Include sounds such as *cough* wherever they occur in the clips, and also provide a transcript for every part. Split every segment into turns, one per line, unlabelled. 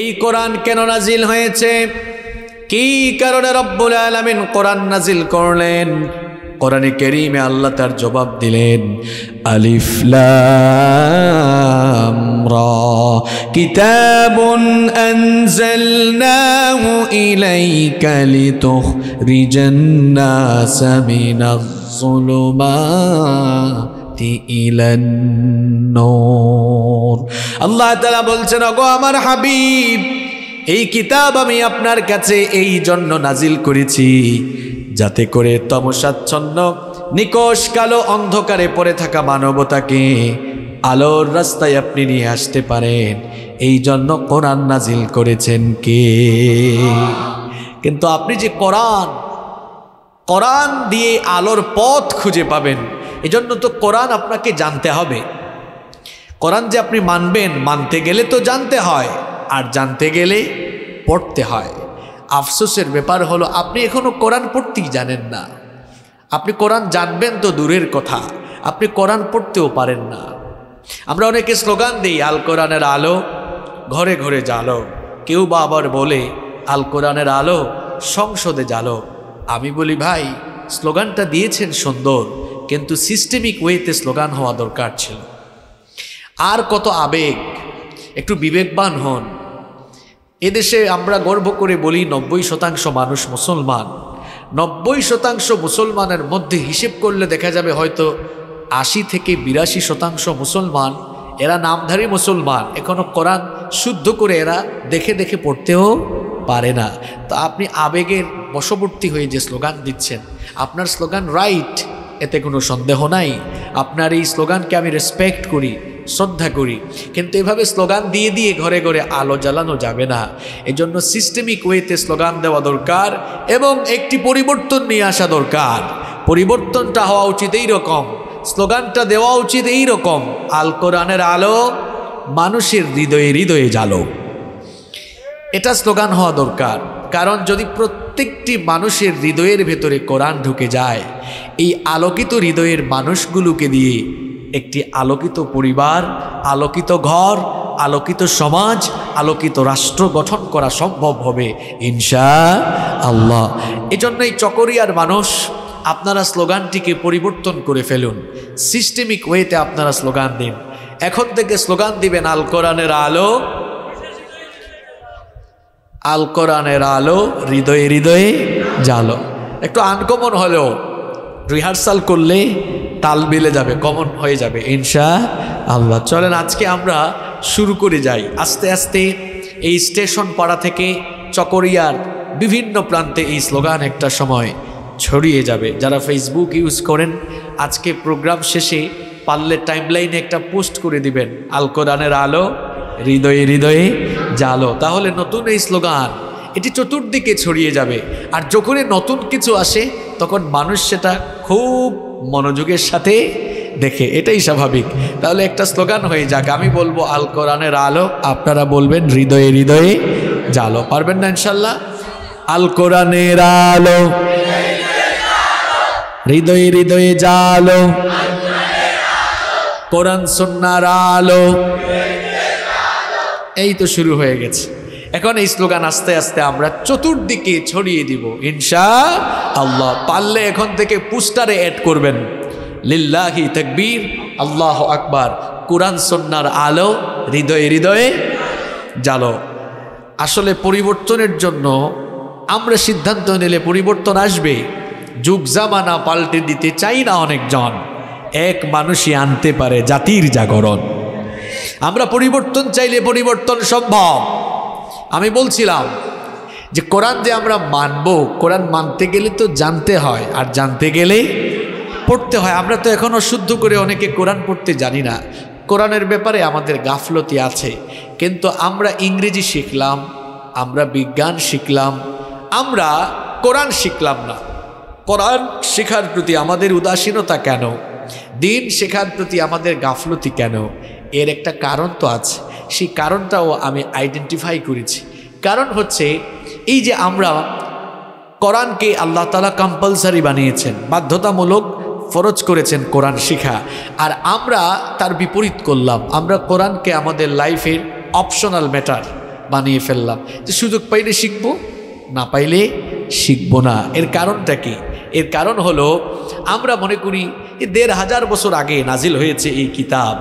এই কোরআন কেন নাজিল হয়েছে কি কারণে রব্বুল আলমিন কোরআন নাজিল করলেন কোরআনে কেরিমে আল্লাহ তার জবাব দিলেন আলিফলা إلى النور الله تعالى বলছেন ওগো আমার হাবিব এই কিতাব আমি আপনার কাছে এই জন্য নাজিল করেছি যাতে করে তমসাচ্ছন্ন কালো অন্ধকারে পড়ে থাকা মানবতাকে আলোর রাস্তায় আপনি নিয়ে আসতে পারেন এই জন্য কোরআন নাজিল করেছেন কে কিন্তু আপনি যে কোরআন কোরআন দিয়ে আলোর পথ খুঁজে পাবেন এজন্য তো কোরআন আপনাকে জানতে হবে কোরআন যে আপনি মানবেন মানতে গেলে তো জানতে হয় আর জানতে গেলে পড়তে হয় আফসোসের ব্যাপার হলো আপনি এখনও কোরআন পড়তেই জানেন না আপনি কোরআন জানবেন তো দূরের কথা আপনি কোরআন পড়তেও পারেন না আমরা অনেকে স্লোগান দিই আল কোরআনের আলো ঘরে ঘরে জালো কেউ বা আবার বলে আল কোরআনের আলো সংসদে জালো আমি বলি ভাই স্লোগানটা দিয়েছেন সুন্দর কিন্তু সিস্টেমিক ওয়েতে স্লোগান হওয়া দরকার ছিল আর কত আবেগ একটু বিবেকবান হন এদেশে আমরা গর্ব করে বলি নব্বই শতাংশ মানুষ মুসলমান নব্বই শতাংশ মুসলমানের মধ্যে হিসেব করলে দেখা যাবে হয়তো আশি থেকে বিরাশি শতাংশ মুসলমান এরা নামধারী মুসলমান এখনও কোরআন শুদ্ধ করে এরা দেখে দেখে পড়তেও পারে না তা আপনি আবেগের বশবর্তী হয়ে যে স্লোগান দিচ্ছেন আপনার স্লোগান রাইট এতে কোনো সন্দেহ নাই আপনার এই স্লোগানকে আমি রেসপেক্ট করি শ্রদ্ধা করি কিন্তু এভাবে স্লোগান দিয়ে দিয়ে ঘরে ঘরে আলো জ্বালানো যাবে না এজন্য সিস্টেমিক ওয়েতে স্লোগান দেওয়া দরকার এবং একটি পরিবর্তন নিয়ে আসা দরকার পরিবর্তনটা হওয়া উচিত এই রকম স্লোগানটা দেওয়া উচিত এই রকম আল কোরআনের আলো মানুষের হৃদয়ে হৃদয়ে জ্বালো এটা স্লোগান হওয়া দরকার কারণ যদি প্রত্যেকটি মানুষের হৃদয়ের ভেতরে কোরআন ঢুকে যায় এই আলোকিত হৃদয়ের মানুষগুলোকে দিয়ে একটি আলোকিত পরিবার আলোকিত ঘর আলোকিত সমাজ আলোকিত রাষ্ট্র গঠন করা সম্ভব হবে ইনশা আল্লাহ এজন্য এই চকরিয়ার মানুষ আপনারা স্লোগানটিকে পরিবর্তন করে ফেলুন সিস্টেমিক ওয়েতে আপনারা স্লোগান দিন এখন থেকে স্লোগান দিবেন আল কোরআনের আলো আল কোরআনের আলো হৃদয়ে হৃদয়ে জালো একটু আনকমন হলেও রিহার্সাল করলে তাল বেলে যাবে কমন হয়ে যাবে ইনশা আল্লাহ চলেন আজকে আমরা শুরু করে যাই আস্তে আস্তে এই স্টেশন পাড়া থেকে চকরিয়ার বিভিন্ন প্রান্তে এই স্লোগান একটা সময় ছড়িয়ে যাবে যারা ফেসবুক ইউজ করেন আজকে প্রোগ্রাম শেষে পারলে টাইমলাইনে একটা পোস্ট করে দিবেন আল কোরআনের আলো হৃদয়ে হৃদয়ে জালো তাহলে নতুন এই স্লোগান এটি চতুর্দিকে ছড়িয়ে যাবে আর যখনই নতুন কিছু আসে তখন মানুষ সেটা খুব মনোযোগের সাথে দেখে এটাই স্বাভাবিক তাহলে একটা স্লোগান হয়ে যাক আমি বলবো আল কোরআনের আলো আপনারা বলবেন হৃদয়ে হৃদয়ে জালো পারবেন না ইনশাল্লাহ আল কোরআনের আলো হৃদয়ে হৃদয়ে জালো কোরআন সন্ন্যার আলো এই তো শুরু হয়ে গেছে এখন এই স্লোগান আস্তে আস্তে আমরা চতুর্দিকে ছড়িয়ে দিব ইনশা আল্লাহ পারলে এখন থেকে পুস্টারে অ্যাড করবেন লিল্লাহি তকবীর আল্লাহ আকবার কোরআন সন্ন্যার আলো হৃদয়ে হৃদয়ে জালো আসলে পরিবর্তনের জন্য আমরা সিদ্ধান্ত নিলে পরিবর্তন আসবে যুগ জামানা পাল্টে দিতে চাই না অনেকজন এক মানুষই আনতে পারে জাতির জাগরণ আমরা পরিবর্তন চাইলে পরিবর্তন সম্ভব আমি বলছিলাম যে কোরআন যে আমরা মানব কোরআন মানতে গেলে তো জানতে হয় আর জানতে গেলে পড়তে হয় আমরা তো এখনও শুদ্ধ করে অনেকে কোরআন পড়তে জানি না কোরআনের ব্যাপারে আমাদের গাফলতি আছে কিন্তু আমরা ইংরেজি শিখলাম আমরা বিজ্ঞান শিখলাম আমরা কোরআন শিখলাম না কোরআন শেখার প্রতি আমাদের উদাসীনতা কেন দিন শেখার প্রতি আমাদের গাফলতি কেন এর একটা কারণ তো আছে সেই কারণটাও আমি আইডেন্টিফাই করেছি কারণ হচ্ছে এই যে আমরা কোরআনকে আল্লাহ তালা কম্পালসারি বানিয়েছেন বাধ্যতামূলক ফরজ করেছেন কোরআন শিখা আর আমরা তার বিপরীত করলাম আমরা কোরআনকে আমাদের লাইফের অপশনাল ম্যাটার বানিয়ে ফেললাম যে সুযোগ পাইলে শিখবো না পাইলে শিখবো না এর কারণটা কি এর কারণ হলো আমরা মনে করি দেড় হাজার বছর আগে নাজিল হয়েছে এই কিতাব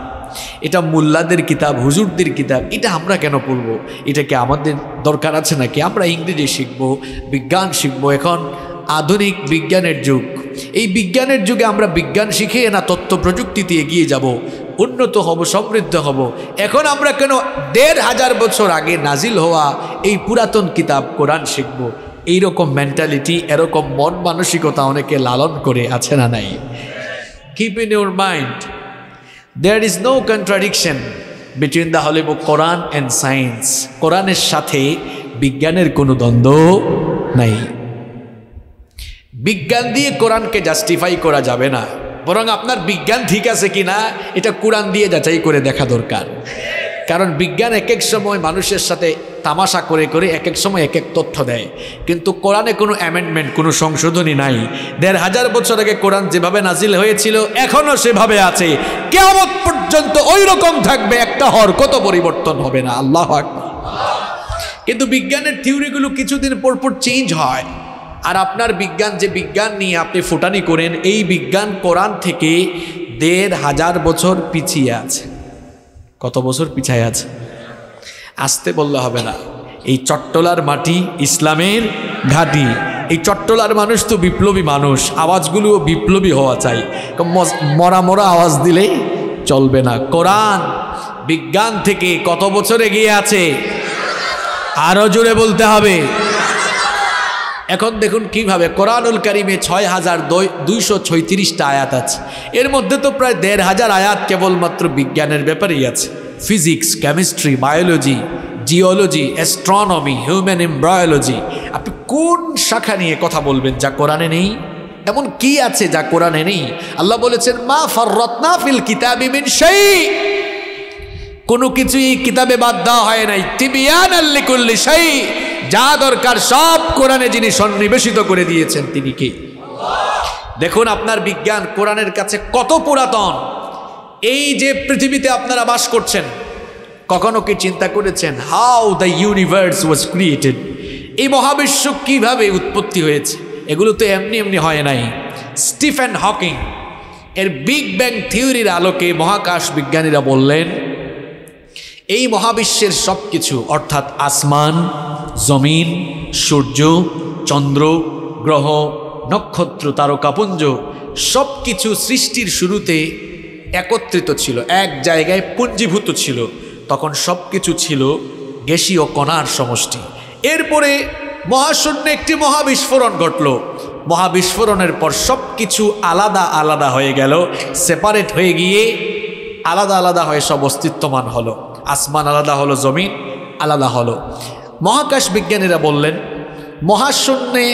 এটা মোল্লাদের কিতাব হুজুরদের কিতাব এটা আমরা কেন পড়ব এটাকে আমাদের দরকার আছে নাকি আমরা ইংরেজি শিখব বিজ্ঞান শিখব এখন আধুনিক বিজ্ঞানের যুগ এই বিজ্ঞানের যুগে আমরা বিজ্ঞান শিখে না তথ্য প্রযুক্তিতে এগিয়ে যাব উন্নত হব সমৃদ্ধ হব এখন আমরা কেন দেড় হাজার বছর আগে নাজিল হওয়া এই পুরাতন কিতাব কোরআন শিখব এইরকম মেন্টালিটি এরকম মন মানসিকতা অনেকে লালন করে আছে না নাই keep in your mind there is no contradiction between the book Quran and science কোরআনের সাথে বিজ্ঞানের কোনো দ্বন্দ্ব নাই বিজ্ঞান দিয়ে কোরআনকে জাস্টিফাই করা যাবে না বরং আপনার বিজ্ঞান ঠিক আছে কি না এটা কোরআন দিয়ে যাচাই করে দেখা দরকার কারণ বিজ্ঞান এক এক সময় মানুষের সাথে তামাশা করে করে এক এক সময় এক এক তথ্য দেয় কিন্তু কোরআনে কোনো অ্যামেন্ডমেন্ট কোনো সংশোধনী নাই দেড় হাজার বছর আগে কোরআন যেভাবে নাজিল হয়েছিল এখনও সেভাবে আছে কেমন পর্যন্ত ওই রকম থাকবে একটা হর কত পরিবর্তন হবে না আল্লাহ কিন্তু বিজ্ঞানের থিওরিগুলো কিছুদিন পর পর চেঞ্জ হয় আর আপনার বিজ্ঞান যে বিজ্ঞান নিয়ে আপনি ফুটানি করেন এই বিজ্ঞান কোরআন থেকে দেড় হাজার বছর পিছিয়ে আছে কত বছর পিছায় আছে আসতে বললে হবে না এই চট্টলার মাটি ইসলামের ঘাটি এই চট্টলার মানুষ তো বিপ্লবী মানুষ আওয়াজগুলোও বিপ্লবী হওয়া চাই মরা মরা আওয়াজ দিলে চলবে না কোরআন বিজ্ঞান থেকে কত বছর এগিয়ে আছে আরও জোরে বলতে হবে এখন দেখুন কিভাবে কোরআনুল করিমে ছয় হাজার দুইশো ছয়ত্রিশটা আয়াত আছে এর মধ্যে তো প্রায় দেড় হাজার আয়াত কেবলমাত্র বিজ্ঞানের ব্যাপারেই আছে physics chemistry biology geology astronomy human embryology আপনি কোন শাখা নিয়ে কথা বলবেন যা কোরআনে নেই এমন কি আছে যা কোরআনে নেই আল্লাহ বলেছেন মা রত্না ফিল কিতাবিমিন সেই কোনো কিছুই কিতাবে বাদ দেওয়া হয় নাই তিবিয়ান আল্লিকুল্লি সেই যা দরকার সব কোরআনে যিনি সন্নিবেশিত করে দিয়েছেন তিনি কি দেখুন আপনার বিজ্ঞান কোরআনের কাছে কত পুরাতন এই যে পৃথিবীতে আপনারা বাস করছেন কখনো কি চিন্তা করেছেন how the universe was created এই মহাবিশ্ব কিভাবে উৎপত্তি হয়েছে এগুলো তো এমনি এমনি হয় নাই স্টিফেন হকিং এর বিগ ব্যাং থিওরির আলোকে মহাকাশ বিজ্ঞানীরা বললেন এই মহাবিশ্বের সব কিছু অর্থাৎ আসমান জমিন সূর্য চন্দ্র গ্রহ নক্ষত্র তারকাপুঞ্জ সব কিছু সৃষ্টির শুরুতে একত্রিত ছিল এক জায়গায় পুঞ্জীভূত ছিল তখন সব কিছু ছিল গ্যাসীয় কণার সমষ্টি এরপরে মহাশূন্য একটি মহাবিস্ফোরণ ঘটল মহাবিস্ফোরণের পর সব কিছু আলাদা আলাদা হয়ে গেল সেপারেট হয়ে গিয়ে আলাদা আলাদা হয়ে সব অস্তিত্বমান হলো আসমান আলাদা হলো জমিন আলাদা হলো মহাকাশ বিজ্ঞানীরা বললেন মহাশূন্যে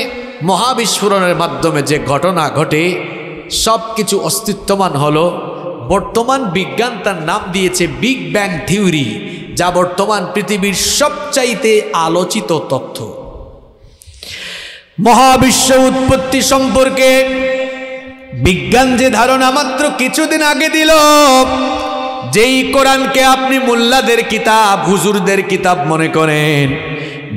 মহাবিস্ফোরণের মাধ্যমে যে ঘটনা ঘটে সব কিছু অস্তিত্বমান হলো বর্তমান বিজ্ঞান তার নাম দিয়েছে বিগ ব্যাং থিওরি যা বর্তমান পৃথিবীর সবচাইতে আলোচিত তথ্য মহাবিশ্ব উৎপত্তি সম্পর্কে বিজ্ঞান যে ধারণা মাত্র কিছুদিন আগে দিল যেই কোরআনকে আপনি মোল্লাদের কিতাব হুজুরদের কিতাব মনে করেন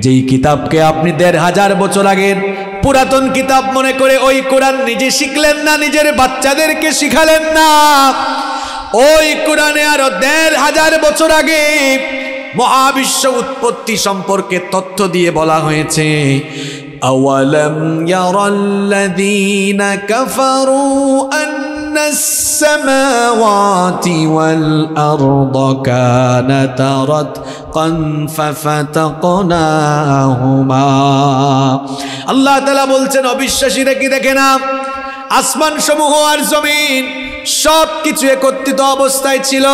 যেই কিতাবকে আপনি দেড় হাজার বছর আগের পুরাতন কিতাব মনে করে ওই কোরআন নিজে শিখলেন না নিজের বাচ্চাদেরকে শিখালেন না ওই কোরআনে আরো দেড় হাজার বছর আগে মহাবিশ্ব উৎপত্তি সম্পর্কে তথ্য দিয়ে বলা হয়েছে أولم ير কাফারু আন أن السماوات والأرض كانتا رتقا ففتقناهما আল্লাহ তালা বলছেন অবিশ্বাসীরা কি দেখে না আসমান সমূহ আর জমিন সব কিছু একত্রিত অবস্থায় ছিল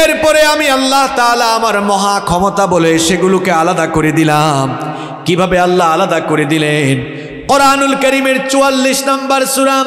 এরপরে আমি আল্লাহ তালা আমার মহা ক্ষমতা বলে সেগুলোকে আলাদা করে দিলাম কিভাবে আল্লাহ আলাদা করে দিলেন কোরআনুল করিমের চুয়াল্লিশ নম্বর সুরাম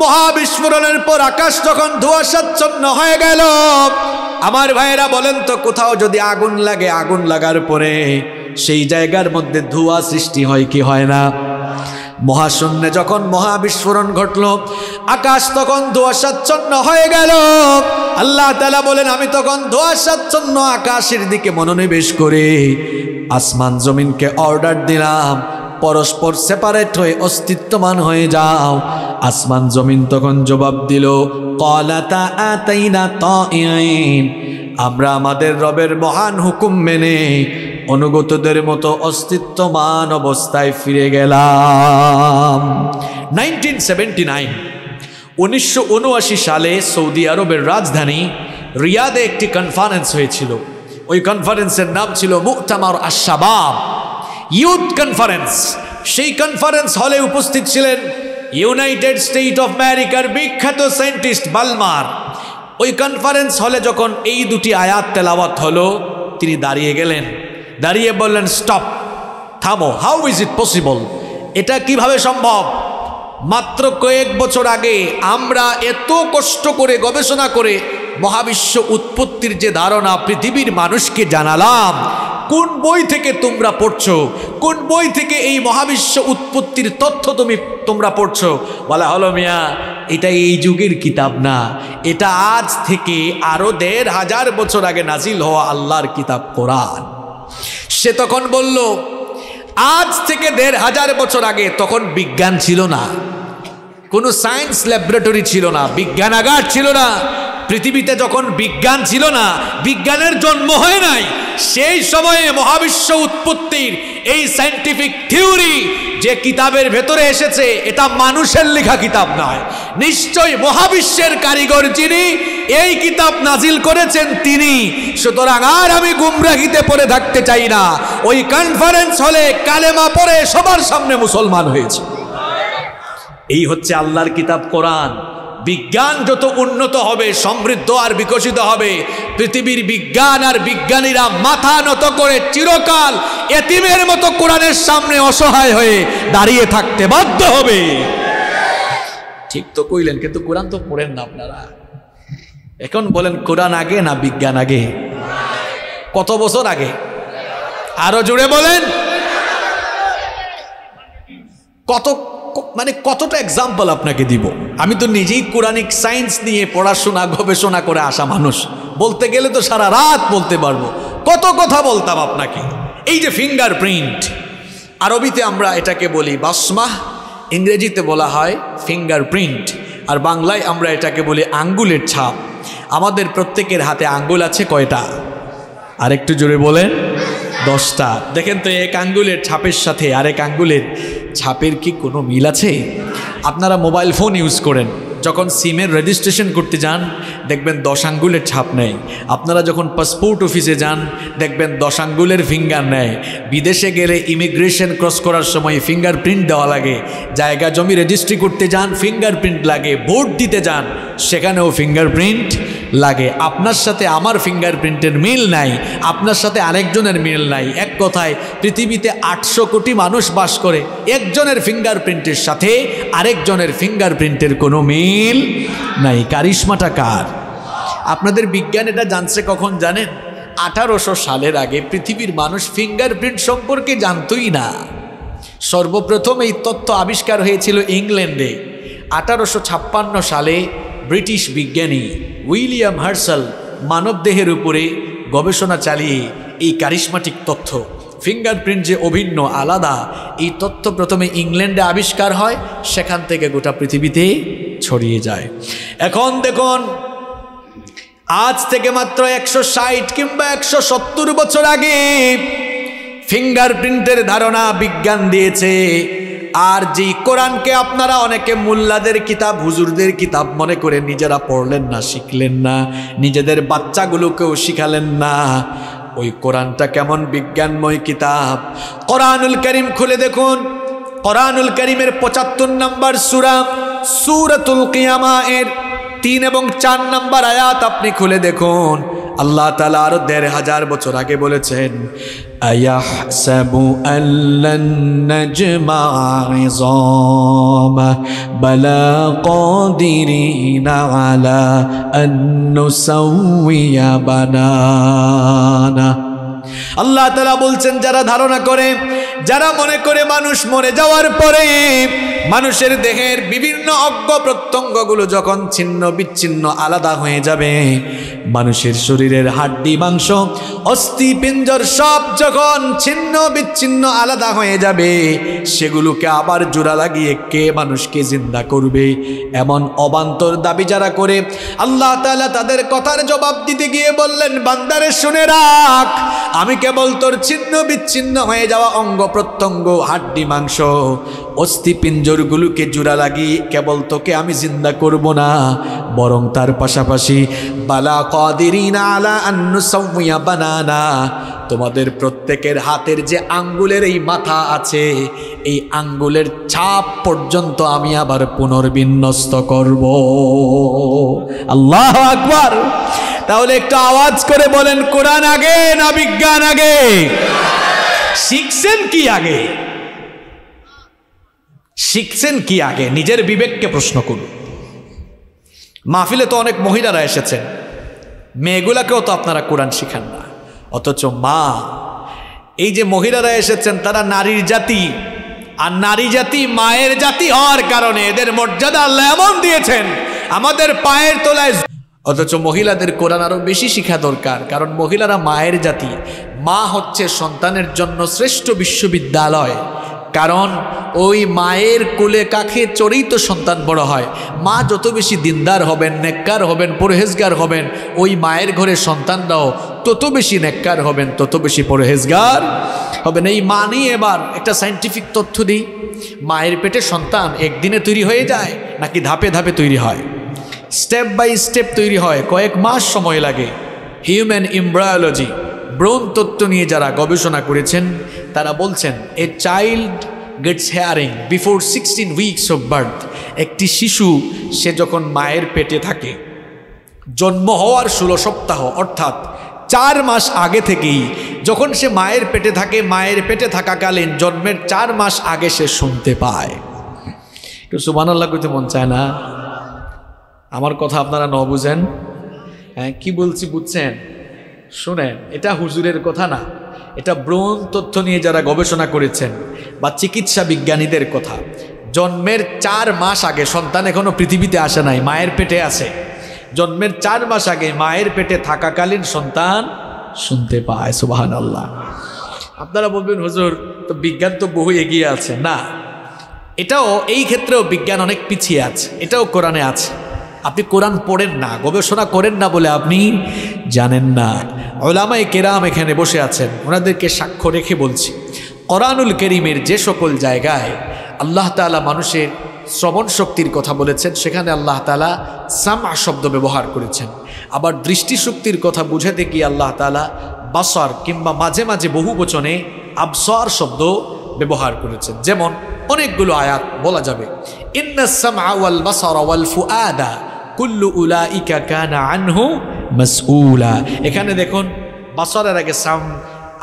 মহাবিস্ফোরণের পর আকাশ যখন ধোয়াশাচ্ছন্ন হয়ে গেল আমার ভাইয়েরা বলেন তো কোথাও যদি আগুন লাগে আগুন লাগার পরে সেই জায়গার মধ্যে ধোঁয়া সৃষ্টি হয় কি হয় না মহাশূন্যে যখন মহাবিস্ফোরণ ঘটল আকাশ তখন ধোয়াশাচ্ছন্ন হয়ে গেল আল্লাহ তালা বলেন আমি তখন ধোয়াশাচ্ছন্ন আকাশের দিকে মনোনিবেশ করে আসমান জমিনকে অর্ডার দিলাম পরস্পর সেপারেট হয়ে অস্তিত্বমান হয়ে যাও আসমান জমিন তখন জবাব দিল কলাতা আতাইনা তাইন আমরা আমাদের রবের মহান হুকুম মেনে অনুগতদের মতো অস্তিত্বমান অবস্থায় ফিরে গেলাম নাইনটিন সেভেন্টি নাইন উনিশশো সালে সৌদি আরবের রাজধানী রিয়াদে একটি কনফারেন্স হয়েছিল ওই কনফারেন্সের নাম ছিল মুক্তামার আশাবাব ইউথ কনফারেন্স সেই কনফারেন্স হলে উপস্থিত ছিলেন ইউনাইটেড স্টেট অফ আমেরিকার বিখ্যাত সায়েন্টিস্ট বালমার ওই কনফারেন্স হলে যখন এই দুটি আয়াত তেলাওয়াত হলো তিনি দাঁড়িয়ে গেলেন দাঁড়িয়ে বললেন স্টপ থামো হাউ ইজ ইট পসিবল এটা কিভাবে সম্ভব মাত্র কয়েক বছর আগে আমরা এত কষ্ট করে গবেষণা করে মহাবিশ্ব উৎপত্তির যে ধারণা পৃথিবীর মানুষকে জানালাম কোন বই থেকে তোমরা পড়ছো কোন বই থেকে এই মহাবিশ্ব উৎপত্তির তথ্য তুমি তোমরা পড়ছো বলা হলো মিয়া এটা এই যুগের কিতাব না এটা আজ থেকে আরও দেড় হাজার বছর আগে নাজিল হওয়া আল্লাহর কিতাব কোরআন সে তখন বলল আজ থেকে দেড় হাজার বছর আগে তখন বিজ্ঞান ছিল না কোনো সায়েন্স ল্যাবরেটরি ছিল না বিজ্ঞানাগার ছিল না পৃথিবীতে যখন বিজ্ঞান ছিল না বিজ্ঞানের জন্ম হয় নাই সেই সময়ে মহাবিশ্ব উৎপত্তির এই সাইন্টিফিক থিওরি যে কিতাবের ভেতরে এসেছে এটা মানুষের লেখা কিতাব নয় নিশ্চয় মহাবিশ্বের কারিগর যিনি এই কিতাব নাজিল করেছেন তিনি সুতরাং আর আমি গুমরাহিতে পড়ে থাকতে চাই না ওই কনফারেন্স হলে কালেমা পড়ে সবার সামনে মুসলমান হয়েছে এই হচ্ছে আল্লাহর কিতাব কোরআন বিজ্ঞান যত উন্নত হবে সমৃদ্ধ আর বিকশিত হবে পৃথিবীর বিজ্ঞান আর বিজ্ঞানীরা মাথা নত করে চিরকাল এতিমের মতো কোরআনের সামনে অসহায় হয়ে দাঁড়িয়ে থাকতে বাধ্য হবে ঠিক তো কইলেন কিন্তু কোরআন তো পড়েন না আপনারা এখন বলেন কোরআন আগে না বিজ্ঞান আগে কত বছর আগে আরো জুড়ে বলেন কত মানে কতটা এক্সাম্পল আপনাকে দিব আমি তো নিজেই কোরআনিক সায়েন্স নিয়ে পড়াশোনা গবেষণা করে আসা মানুষ বলতে গেলে তো সারা রাত বলতে পারবো কত কথা বলতাম আপনাকে এই যে ফিঙ্গার প্রিন্ট আরবিতে আমরা এটাকে বলি বাসমাহ ইংরেজিতে বলা হয় ফিঙ্গার প্রিন্ট আর বাংলায় আমরা এটাকে বলি আঙ্গুলের ছাপ আমাদের প্রত্যেকের হাতে আঙ্গুল আছে কয়টা আরেকটু জোরে বলেন দশটা দেখেন তো এক আঙ্গুলের ছাপের সাথে আরেক আঙ্গুলের ছাপের কি কোনো মিল আছে আপনারা মোবাইল ফোন ইউজ করেন যখন সিমের রেজিস্ট্রেশন করতে যান দেখবেন দশ আঙ্গুলের ছাপ নেই আপনারা যখন পাসপোর্ট অফিসে যান দেখবেন দশ আঙ্গুলের ফিঙ্গার নেয় বিদেশে গেলে ইমিগ্রেশন ক্রস করার সময় ফিঙ্গারপ্রিন্ট দেওয়া লাগে জায়গা জমি রেজিস্ট্রি করতে যান ফিঙ্গারপ্রিন্ট লাগে ভোট দিতে যান সেখানেও ফিঙ্গারপ্রিন্ট লাগে আপনার সাথে আমার ফিঙ্গারপ্রিন্টের মিল নাই আপনার সাথে আরেকজনের মিল নাই এক কথায় পৃথিবীতে আটশো কোটি মানুষ বাস করে একজনের ফিঙ্গারপ্রিন্টের সাথে আরেকজনের ফিঙ্গারপ্রিন্টের কোনো মিল মিল নাই কারিশমাটা কার আপনাদের বিজ্ঞান এটা জানছে কখন জানেন আঠারোশো সালের আগে পৃথিবীর মানুষ ফিঙ্গারপ্রিন্ট সম্পর্কে জানতই না সর্বপ্রথম এই তথ্য আবিষ্কার হয়েছিল ইংল্যান্ডে আঠারোশো সালে ব্রিটিশ বিজ্ঞানী উইলিয়াম হার্সাল মানবদেহের উপরে গবেষণা চালিয়ে এই কারিশমাটিক তথ্য ফিঙ্গারপ্রিন্ট যে অভিন্ন আলাদা এই তথ্য প্রথমে ইংল্যান্ডে আবিষ্কার হয় সেখান থেকে গোটা পৃথিবীতে ছড়িয়ে যায় এখন দেখুন আজ থেকে মাত্র একশো ষাট কিংবা একশো সত্তর বছর আগে ফিঙ্গারপ্রিন্টের ধারণা বিজ্ঞান দিয়েছে আর যে কোরআনকে আপনারা অনেকে মোল্লাদের কিতাব হুজুরদের কিতাব মনে করে নিজেরা পড়লেন না শিখলেন না নিজেদের বাচ্চাগুলোকেও শিখালেন না ওই কোরআনটা কেমন বিজ্ঞানময় কিতাব কোরআনুল করিম খুলে দেখুন কোরআনুল করিমের পঁচাত্তর নম্বর সুরাম সুরতুল কিয়ামা এর তিন এবং চার নাম্বার আয়াত আপনি খুলে দেখুন আল্লাহ তালা আরো দেড় হাজার বছর আগে বলেছেন أيحسب আল্লাহ তালা বলছেন যারা ধারণা করে যারা মনে করে মানুষ মরে যাওয়ার পরে মানুষের দেহের বিভিন্ন অজ্ঞ প্রত্যঙ্গগুলো যখন ছিন্ন বিচ্ছিন্ন আলাদা হয়ে যাবে মানুষের শরীরের হাড্ডি মাংস অস্থি পিঞ্জর সব যখন ছিন্ন বিচ্ছিন্ন আলাদা হয়ে যাবে সেগুলোকে আবার জোড়া লাগিয়ে কে মানুষকে জিন্দা করবে এমন অবান্তর দাবি যারা করে আল্লাহ তালা তাদের কথার জবাব দিতে গিয়ে বললেন বান্দারে শুনে রাখ আমি কে কেবল তোর ছিন্ন বিচ্ছিন্ন হয়ে যাওয়া অঙ্গ প্রত্যঙ্গ হাড্ডি মাংস অস্থি গুলোকে জোড়া লাগি কেবল তোকে আমি জিন্দা করব না বরং তার পাশাপাশি বালা কদিরিনা আলা বানানা তোমাদের প্রত্যেকের হাতের যে আঙ্গুলের এই মাথা আছে এই আঙ্গুলের ছাপ পর্যন্ত আমি আবার পুনর্বিন্যস্ত করব আল্লাহ আকবর তাহলে একটু আওয়াজ করে বলেন কোরআন আগে না বিজ্ঞান আগে শিখছেন কি আগে শিখছেন কি আগে নিজের বিবেককে প্রশ্ন করুন মাহফিলে তো অনেক মহিলারা এসেছেন মেয়েগুলাকেও তো আপনারা কোরআন শিখান না অথচ মা এই যে মহিলারা এসেছেন তারা নারীর জাতি আর নারী জাতি মায়ের জাতি হওয়ার কারণে এদের মর্যাদা আল্লাহ এমন দিয়েছেন আমাদের পায়ের তোলায় অথচ মহিলাদের কোরআন আরও বেশি শিখা দরকার কারণ মহিলারা মায়ের জাতি মা হচ্ছে সন্তানের জন্য শ্রেষ্ঠ বিশ্ববিদ্যালয় কারণ ওই মায়ের কোলে কাখে চড়েই তো সন্তান বড় হয় মা যত বেশি দিনদার হবেন নেককার হবেন পরহেজগার হবেন ওই মায়ের ঘরে সন্তানরাও তত বেশি নেককার হবেন তত বেশি পরহেজগার হবেন এই মা নিয়ে এবার একটা সাইন্টিফিক তথ্য দিই মায়ের পেটে সন্তান একদিনে তৈরি হয়ে যায় নাকি ধাপে ধাপে তৈরি হয় স্টেপ বাই স্টেপ তৈরি হয় কয়েক মাস সময় লাগে হিউম্যান ইমব্রায়োলজি ব্রোন তত্ত্ব নিয়ে যারা গবেষণা করেছেন তারা বলছেন a child gets hearing before sixteen weeks of birth একটি শিশু সে যখন মায়ের পেটে থাকে জন্ম হওয়ার ষোলো সপ্তাহ অর্থাৎ চার মাস আগে থেকেই যখন সে মায়ের পেটে থাকে মায়ের পেটে থাকাকালীন জন্মের চার মাস আগে সে শুনতে পায় সুবানাল্লাহ করতে মন চায় না আমার কথা আপনারা ন বুঝেন হ্যাঁ কী বলছি বুঝছেন শুনেন এটা হুজুরের কথা না এটা ব্রণ তথ্য নিয়ে যারা গবেষণা করেছেন বা চিকিৎসা বিজ্ঞানীদের কথা জন্মের চার মাস আগে সন্তান এখনও পৃথিবীতে আসে নাই মায়ের পেটে আছে জন্মের চার মাস আগে মায়ের পেটে থাকাকালীন সন্তান শুনতে পায় সুবাহান আল্লাহ আপনারা বলবেন হুজুর তো বিজ্ঞান তো বহু এগিয়ে আছে না এটাও এই ক্ষেত্রেও বিজ্ঞান অনেক পিছিয়ে আছে এটাও কোরআনে আছে আপনি কোরআন পড়েন না গবেষণা করেন না বলে আপনি জানেন না ওলামাই কেরাম এখানে বসে আছেন ওনাদেরকে সাক্ষ্য রেখে বলছি কোরআনুল কেরিমের যে সকল জায়গায় আল্লাহ তালা মানুষের শ্রবণ শক্তির কথা বলেছেন সেখানে আল্লাহ তালা সামা শব্দ ব্যবহার করেছেন আবার দৃষ্টিশক্তির কথা বুঝাতে গিয়ে আল্লাহ তালা বাসর কিংবা মাঝে মাঝে বহু বচনে আবসর শব্দ ব্যবহার করেছেন যেমন অনেকগুলো আয়াত বলা যাবে ইন্নাসাম আওয়াল বাসর আওয়াল ফুয়াদা কুল্লু উলা ইকা কানা আনহু মাসউলা এখানে দেখুন বাসরের আগে সাম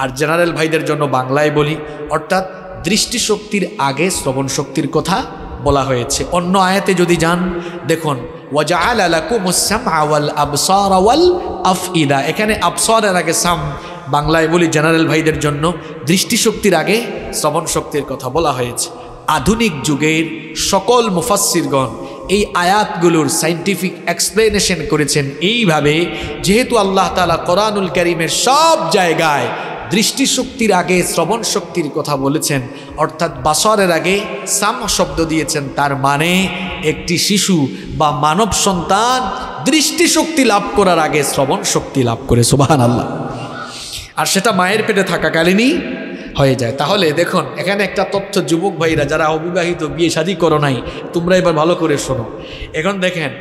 আর জেনারেল ভাইদের জন্য বাংলায় বলি অর্থাৎ দৃষ্টিশক্তির আগে শ্রবণ শক্তির কথা বলা হয়েছে অন্য আয়াতে যদি যান দেখুন এখানে আবসরের আগে সাম বাংলায় বলি জেনারেল ভাইদের জন্য দৃষ্টিশক্তির আগে শ্রবণ শক্তির কথা বলা হয়েছে আধুনিক যুগের সকল মুফাসিরগণ এই আয়াতগুলোর সাইন্টিফিক এক্সপ্লেনেশন করেছেন এইভাবে যেহেতু আল্লাহ তালা কোরআনুল করিমের সব জায়গায় দৃষ্টিশক্তির আগে শ্রবণ শক্তির কথা বলেছেন অর্থাৎ বাসরের আগে সাম শব্দ দিয়েছেন তার মানে একটি শিশু বা মানব সন্তান দৃষ্টিশক্তি লাভ করার আগে শ্রবণ শক্তি লাভ করে সুবাহান আল্লাহ আর সেটা মায়ের পেটে থাকাকালীনই হয়ে যায় তাহলে দেখুন এখানে একটা তথ্য যুবক ভাইরা যারা অবিবাহিত বিয়ে শাদি করো নাই তোমরা এবার ভালো করে শোনো এখন দেখেন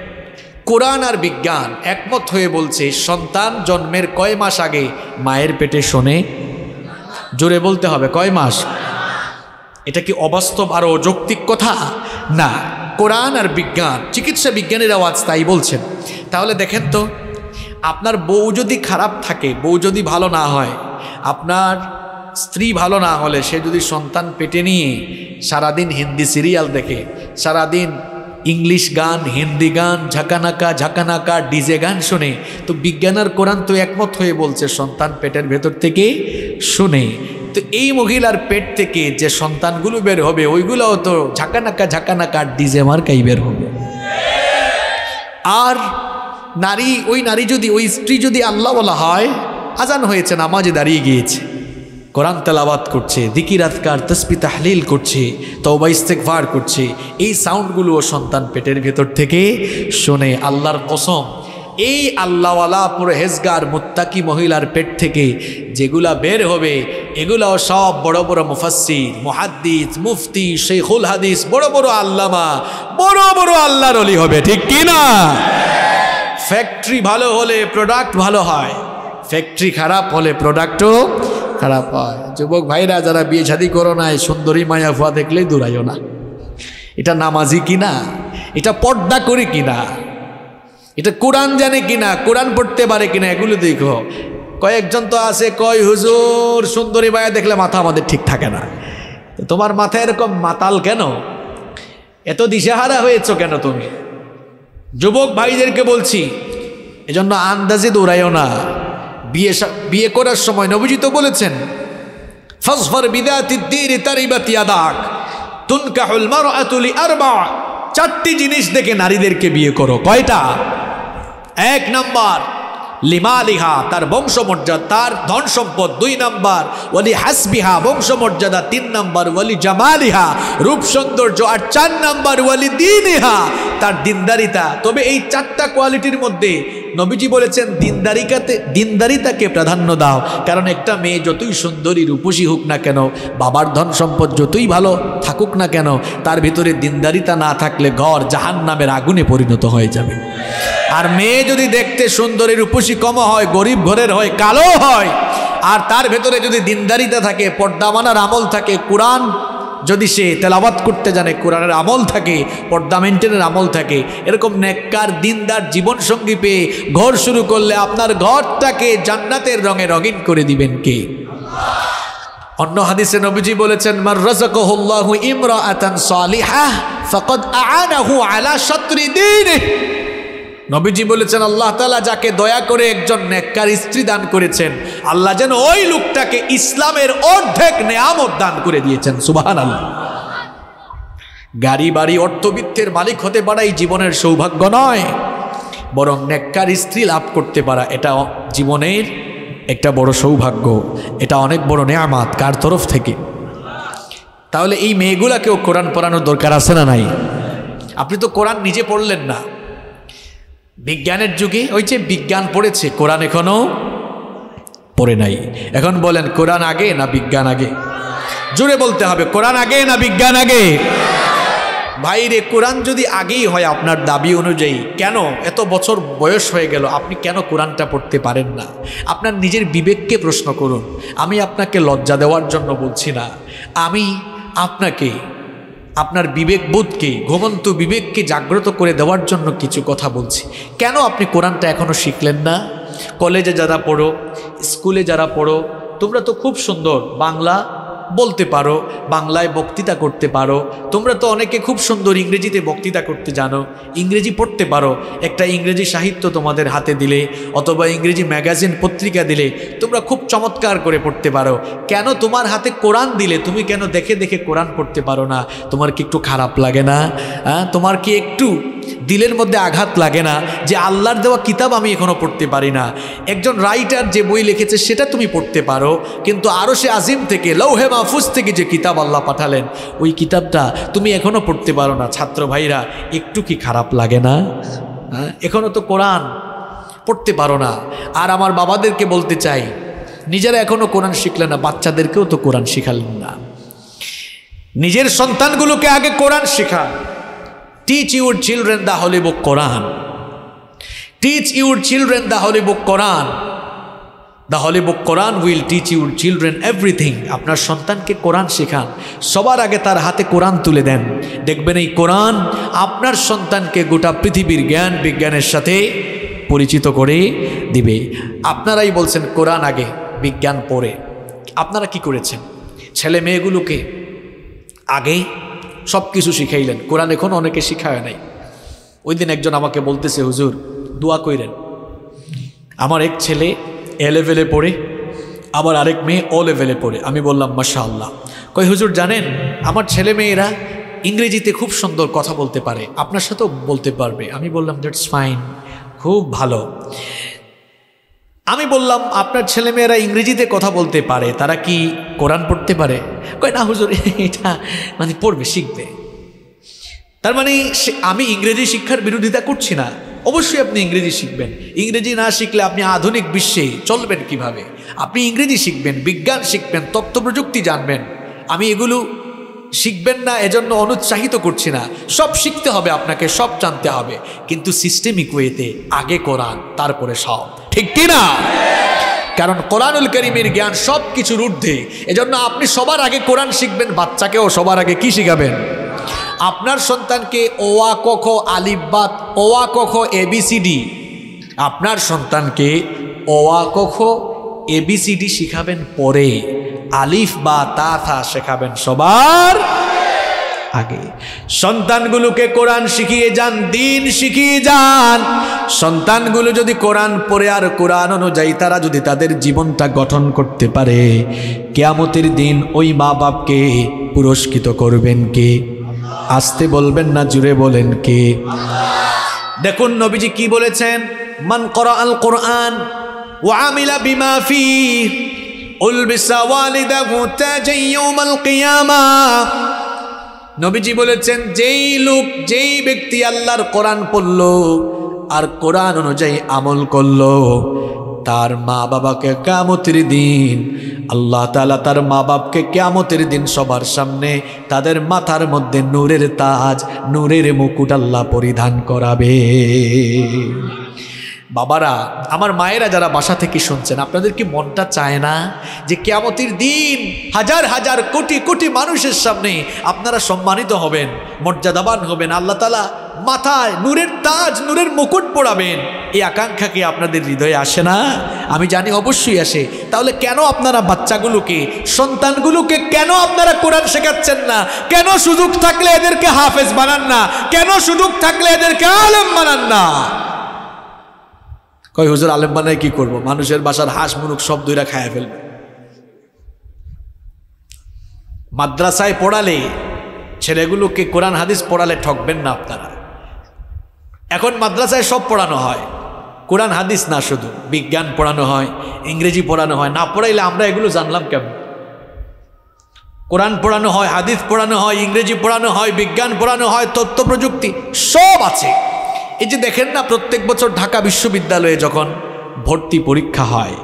কোরআন আর বিজ্ঞান একমত হয়ে বলছে সন্তান জন্মের কয় মাস আগে মায়ের পেটে শোনে জোরে বলতে হবে কয় মাস এটা কি অবাস্তব আর অযৌক্তিক কথা না কোরআন আর বিজ্ঞান চিকিৎসা বিজ্ঞানের আওয়াজ তাই বলছেন তাহলে দেখেন তো আপনার বউ যদি খারাপ থাকে বউ যদি ভালো না হয় আপনার স্ত্রী ভালো না হলে সে যদি সন্তান পেটে নিয়ে সারাদিন হিন্দি সিরিয়াল দেখে সারাদিন ইংলিশ গান হিন্দি গান ঝাঁকানাকা ঝাঁকানাকা ডিজে গান শুনে তো বিজ্ঞান আর কোরআন তো একমত হয়ে বলছে সন্তান পেটের ভেতর থেকে শুনে তো এই মহিলার পেট থেকে যে সন্তানগুলো বের হবে ওইগুলোও তো ঝাঁকানাকা ঝাঁকানাকা ডিজে মার্কাই বের হবে আর নারী ওই নারী যদি ওই স্ত্রী যদি আল্লাহ বলা হয় আজান হয়েছে নামাজে দাঁড়িয়ে গিয়েছে কোরআন তেলাবাত করছে দিকির আতকার তসপি তাহলিল করছে তওবা ইস্তেকভার করছে এই সাউন্ডগুলোও সন্তান পেটের ভেতর থেকে শোনে আল্লাহর কসম এই আল্লাহওয়ালা পরহেজগার মুত্তাকি মহিলার পেট থেকে যেগুলা বের হবে এগুলাও সব বড় বড় মুফাসির মুহাদ্দিস মুফতি শেখুল হাদিস বড় বড় আল্লামা বড় বড় আল্লাহর অলি হবে ঠিক কি না ফ্যাক্টরি ভালো হলে প্রোডাক্ট ভালো হয় ফ্যাক্টরি খারাপ হলে প্রোডাক্টও খারাপ হয় যুবক ভাইরা যারা বিয়ে শাদি করো নাই সুন্দরী মায়া ফুয়া দেখলেই দূরাইও না এটা নামাজি কিনা এটা পর্দা করি কিনা এটা কোরআন জানে কিনা কোরআন পড়তে পারে কিনা এগুলো দেখো কয়েকজন তো আছে কয় হুজুর সুন্দরী মায়া দেখলে মাথা আমাদের ঠিক থাকে না তোমার মাথা এরকম মাতাল কেন এত দিশেহারা হয়েছ কেন তুমি যুবক ভাইদেরকে বলছি এজন্য আন্দাজে দৌড়াইও না বিয়ে বিয়ে করার সময় নবজিত বলেছেন তুনকাহুল মারআতুলি চারটি জিনিস দেখে নারীদেরকে বিয়ে করো কয়টা এক নাম্বার লিমালিহা তার বংশমর্যাদা তার ধন সম্পদ দুই নাম্বার ওলি হাসবিহা বংশমর্যাদা তিন নাম্বার ওলি জামালিহা রূপ সৌন্দর্য আর চার নাম্বার ওয়ালি দিনহা তার দিনদারিতা তবে এই চারটা কোয়ালিটির মধ্যে নবীজি বলেছেন দিনদারিকাতে দিনদারিতাকে প্রাধান্য দাও কারণ একটা মেয়ে যতই সুন্দরী রূপসী হোক না কেন বাবার ধন সম্পদ যতই ভালো থাকুক না কেন তার ভিতরে দিনদারিতা না থাকলে ঘর জাহান নামের আগুনে পরিণত হয়ে যাবে আর মেয়ে যদি দেখতে সুন্দরী রূপসী কম হয় গরিব ঘরের হয় কালো হয় আর তার ভেতরে যদি দিনদারিতা থাকে পর্দামানার আমল থাকে কোরআন যদি সে তেলাবাত করতে জানে কোরআনের আমল থাকে পর্দা মেনটেনের আমল থাকে এরকম নেককার দিনদার জীবনসঙ্গী পেয়ে ঘর শুরু করলে আপনার ঘরটাকে জান্নাতের রঙে রঙিন করে দিবেন কে অন্য হাদিসে নবীজি বলেছেন মার রাজাকাহু ইমরা আতান সালিহা ফাকাদ আআনাহু আলা শাতরি দীনিহি নবীজি বলেছেন আল্লাহ তালা যাকে দয়া করে একজন নেককার স্ত্রী দান করেছেন আল্লাহ যেন ওই লোকটাকে ইসলামের অর্ধেক নেয়ামত দান করে দিয়েছেন সুবাহান আল্লাহ গাড়ি বাড়ি অর্থবিত্তের মালিক হতে পারাই জীবনের সৌভাগ্য নয় বরং নেককার স্ত্রী লাভ করতে পারা এটা জীবনের একটা বড় সৌভাগ্য এটা অনেক বড় নেয়ামাত কার তরফ থেকে তাহলে এই মেয়েগুলাকেও কোরআন পড়ানোর দরকার আছে না নাই আপনি তো কোরআন নিজে পড়লেন না বিজ্ঞানের যুগে ওই যে বিজ্ঞান পড়েছে কোরআন এখনও পড়ে নাই এখন বলেন কোরআন আগে না বিজ্ঞান আগে জোরে বলতে হবে কোরআন আগে না বিজ্ঞান আগে ভাইরে কোরআন যদি আগেই হয় আপনার দাবি অনুযায়ী কেন এত বছর বয়স হয়ে গেল আপনি কেন কোরআনটা পড়তে পারেন না আপনার নিজের বিবেককে প্রশ্ন করুন আমি আপনাকে লজ্জা দেওয়ার জন্য বলছি না আমি আপনাকে আপনার বিবেকবোধকে ঘুমন্ত বিবেককে জাগ্রত করে দেওয়ার জন্য কিছু কথা বলছি কেন আপনি কোরআনটা এখনও শিখলেন না কলেজে যারা পড়ো স্কুলে যারা পড়ো তোমরা তো খুব সুন্দর বাংলা বলতে পারো বাংলায় বক্তৃতা করতে পারো তোমরা তো অনেকে খুব সুন্দর ইংরেজিতে বক্তৃতা করতে জানো ইংরেজি পড়তে পারো একটা ইংরেজি সাহিত্য তোমাদের হাতে দিলে অথবা ইংরেজি ম্যাগাজিন পত্রিকা দিলে তোমরা খুব চমৎকার করে পড়তে পারো কেন তোমার হাতে কোরআন দিলে তুমি কেন দেখে দেখে কোরআন পড়তে পারো না তোমার কি একটু খারাপ লাগে না তোমার কি একটু দিলের মধ্যে আঘাত লাগে না যে আল্লাহর দেওয়া কিতাব আমি এখনও পড়তে পারি না একজন রাইটার যে বই লিখেছে সেটা তুমি পড়তে পারো কিন্তু আরও সে আজিম থেকে লৌহে মাহফুজ থেকে যে কিতাব আল্লাহ পাঠালেন ওই কিতাবটা তুমি এখনও পড়তে পারো না ছাত্র ভাইরা একটু কি খারাপ লাগে না হ্যাঁ? এখনও তো কোরআন পড়তে পারো না আর আমার বাবাদেরকে বলতে চাই নিজেরা এখনও কোরআন শিখলে না বাচ্চাদেরকেও তো কোরআন শিখালেন না নিজের সন্তানগুলোকে আগে কোরআন শেখা teach your children the holy book Quran teach your children the holy book Quran the holy book Quran will teach your children everything আপনার সন্তানকে কোরআন শেখান সবার আগে তার হাতে কোরআন তুলে দেন দেখবেন এই কোরআন আপনার সন্তানকে গোটা পৃথিবীর জ্ঞান বিজ্ঞানের সাথে পরিচিত করে দিবে আপনারাই বলছেন কোরআন আগে বিজ্ঞান পরে আপনারা কি করেছেন ছেলে মেয়েগুলোকে আগে সব কিছু শিখাইলেন কোরআন এখন অনেকে শিখায় নাই ওই দিন একজন আমাকে বলতেছে হুজুর দোয়া কইলেন আমার এক ছেলে এ লেভেলে পড়ে আবার আরেক মেয়ে ও লেভেলে পড়ে আমি বললাম মাসা আল্লাহ কই হুজুর জানেন আমার ছেলে মেয়েরা ইংরেজিতে খুব সুন্দর কথা বলতে পারে আপনার সাথেও বলতে পারবে আমি বললাম দ্যাটস ফাইন খুব ভালো আমি বললাম আপনার ছেলেমেয়েরা ইংরেজিতে কথা বলতে পারে তারা কি কোরআন পড়তে পারে কয় না হুজুর এটা মানে পড়বে শিখবে তার মানে আমি ইংরেজি শিক্ষার বিরোধিতা করছি না অবশ্যই আপনি ইংরেজি শিখবেন ইংরেজি না শিখলে আপনি আধুনিক বিশ্বে চলবেন কিভাবে আপনি ইংরেজি শিখবেন বিজ্ঞান শিখবেন তথ্য প্রযুক্তি জানবেন আমি এগুলো শিখবেন না এজন্য অনুৎসাহিত করছি না সব শিখতে হবে আপনাকে সব জানতে হবে কিন্তু সিস্টেমিক ওয়েতে আগে কোরআন তারপরে সব ঠিক কিনা না কারণ কোরআনুল করিমের জ্ঞান সব কিছুর ঊর্ধ্বে এজন্য আপনি সবার আগে কোরআন শিখবেন বাচ্চাকেও সবার আগে কি শিখাবেন আপনার সন্তানকে ওয়া কখ আলিব্বাত ওয়া কখ এবিসিডি আপনার সন্তানকে ওয়া কখ এবিসিডি শিখাবেন পরে আলিফ বা তা থা শেখাবেন সবার আগে সন্তানগুলোকে কোরআন শিখিয়ে যান দিন শিখিয়ে যান সন্তানগুলো যদি কোরআন পড়ে আর কোরআন অনুযায়ী তারা যদি তাদের জীবনটা গঠন করতে পারে কেয়ামতের দিন ওই মা বাপকে পুরস্কৃত করবেন কে আসতে বলবেন না জুড়ে বলেন কে দেখুন নবীজি কি বলেছেন মান করা আল কোরআন ওয়ামিলা বিমাফি নবীজি বলেছেন যেই লোক যেই ব্যক্তি আল্লাহর কোরআন পড়ল আর কোরআন অনুযায়ী আমল করল তার মা বাবাকে কামতির দিন আল্লাহ তালা তার মা বাপকে কেমতের দিন সবার সামনে তাদের মাথার মধ্যে নূরের তাজ নূরের মুকুট আল্লাহ পরিধান করাবে বাবারা আমার মায়েরা যারা বাসা থেকে শুনছেন আপনাদের কি মনটা চায় না যে কেয়ামতির দিন হাজার হাজার কোটি কোটি মানুষের সামনে আপনারা সম্মানিত হবেন মর্যাদাবান হবেন আল্লাহ তালা মাথায় নূরের তাজ নূরের মুকুট পড়াবেন এই আকাঙ্ক্ষা কি আপনাদের হৃদয়ে আসে না আমি জানি অবশ্যই আসে তাহলে কেন আপনারা বাচ্চাগুলোকে সন্তানগুলোকে কেন আপনারা কোরআন শেখাচ্ছেন না কেন সুযোগ থাকলে এদেরকে হাফেজ বানান না কেন সুযোগ থাকলে এদেরকে আলেম বানান না কয় হুজুর আলেম বানায় কি করব। মানুষের বাসার হাঁস মুরুক সব দুইরা খায় ফেলবে মাদ্রাসায় পড়ালে ছেলেগুলোকে কোরআন হাদিস পড়ালে ঠকবেন না আপনারা এখন মাদ্রাসায় সব পড়ানো হয় কোরআন হাদিস না শুধু বিজ্ঞান পড়ানো হয় ইংরেজি পড়ানো হয় না পড়াইলে আমরা এগুলো জানলাম কেমন কোরআন পড়ানো হয় হাদিস পড়ানো হয় ইংরেজি পড়ানো হয় বিজ্ঞান পড়ানো হয় তথ্য প্রযুক্তি সব আছে এই যে দেখেন না প্রত্যেক বছর ঢাকা বিশ্ববিদ্যালয়ে যখন ভর্তি পরীক্ষা হয়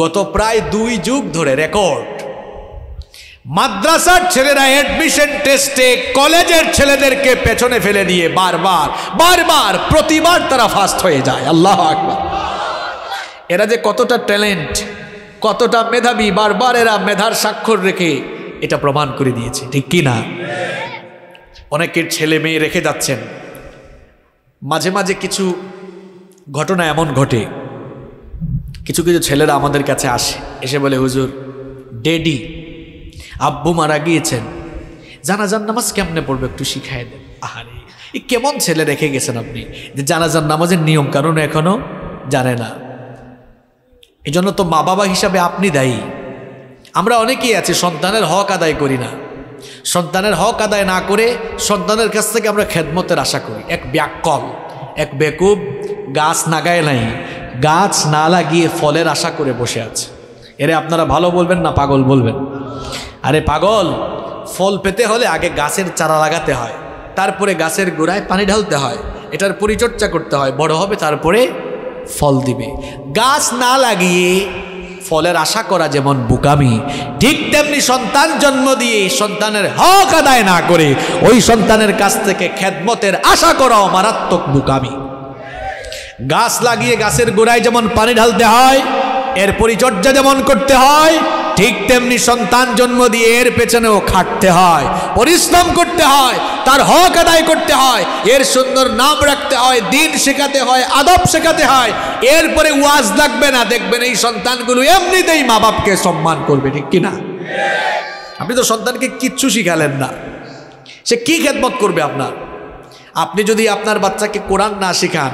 গত প্রায় দুই যুগ ধরে রেকর্ড মাদ্রাসার ছেলেরা অ্যাডমিশন টেস্টে কলেজের ছেলেদেরকে পেছনে ফেলে দিয়ে বারবার বারবার প্রতিবার তারা ফার্স্ট হয়ে যায় আল্লাহ আকবার এরা যে কতটা ট্যালেন্ট কতটা মেধাবী বারবার এরা মেধার স্বাক্ষর রেখে এটা প্রমাণ করে দিয়েছে ঠিক কি না অনেকের ছেলে মেয়ে রেখে যাচ্ছেন মাঝে মাঝে কিছু ঘটনা এমন ঘটে কিছু কিছু ছেলেরা আমাদের কাছে আসে এসে বলে হুজুর ডেডি আব্বু মারা গিয়েছেন যান নামাজ কেমনে পড়বে একটু শিখাই দেন আহারে এ কেমন ছেলে রেখে গেছেন আপনি যে জানাজার নামাজের নিয়ম কারণ এখনও জানে না এজন্য তো মা বাবা হিসাবে আপনি দায়ী আমরা অনেকেই আছি সন্তানের হক আদায় করি না সন্তানের হক আদায় না করে সন্তানের কাছ থেকে আমরা খেদমতের আশা করি এক ব্যাককল এক বেকুব গাছ নাগায় নাই গাছ না লাগিয়ে ফলের আশা করে বসে আছে এরে আপনারা ভালো বলবেন না পাগল বলবেন আরে পাগল ফল পেতে হলে আগে গাছের চারা লাগাতে হয় তারপরে গাছের গোড়ায় পানি ঢালতে হয় এটার পরিচর্যা করতে হয় বড় হবে তারপরে ফল দিবে গাছ না লাগিয়ে ফলের আশা করা যেমন বুকামি ঠিক তেমনি সন্তান জন্ম দিয়ে সন্তানের হক আদায় না করে ওই সন্তানের কাছ থেকে খেদমতের আশা করাও মারাত্মক বুকামি গাছ লাগিয়ে গাছের গোড়ায় যেমন পানি ঢালতে হয় এর পরিচর্যা যেমন করতে হয় ঠিক তেমনি সন্তান জন্ম দিয়ে এর পেছনেও খাটতে হয় পরিশ্রম করতে হয় তার হক আদায় করতে হয় এর সুন্দর নাম রাখতে হয় দিন শেখাতে হয় আদব শেখাতে হয় এরপরে ওয়াজ লাগবে না দেখবেন এই সন্তানগুলো এমনিতেই মা বাপকে সম্মান করবে ঠিক কিনা আপনি তো সন্তানকে কিচ্ছু শিখালেন না সে কি খেদমত করবে আপনার আপনি যদি আপনার বাচ্চাকে কোরআন না শেখান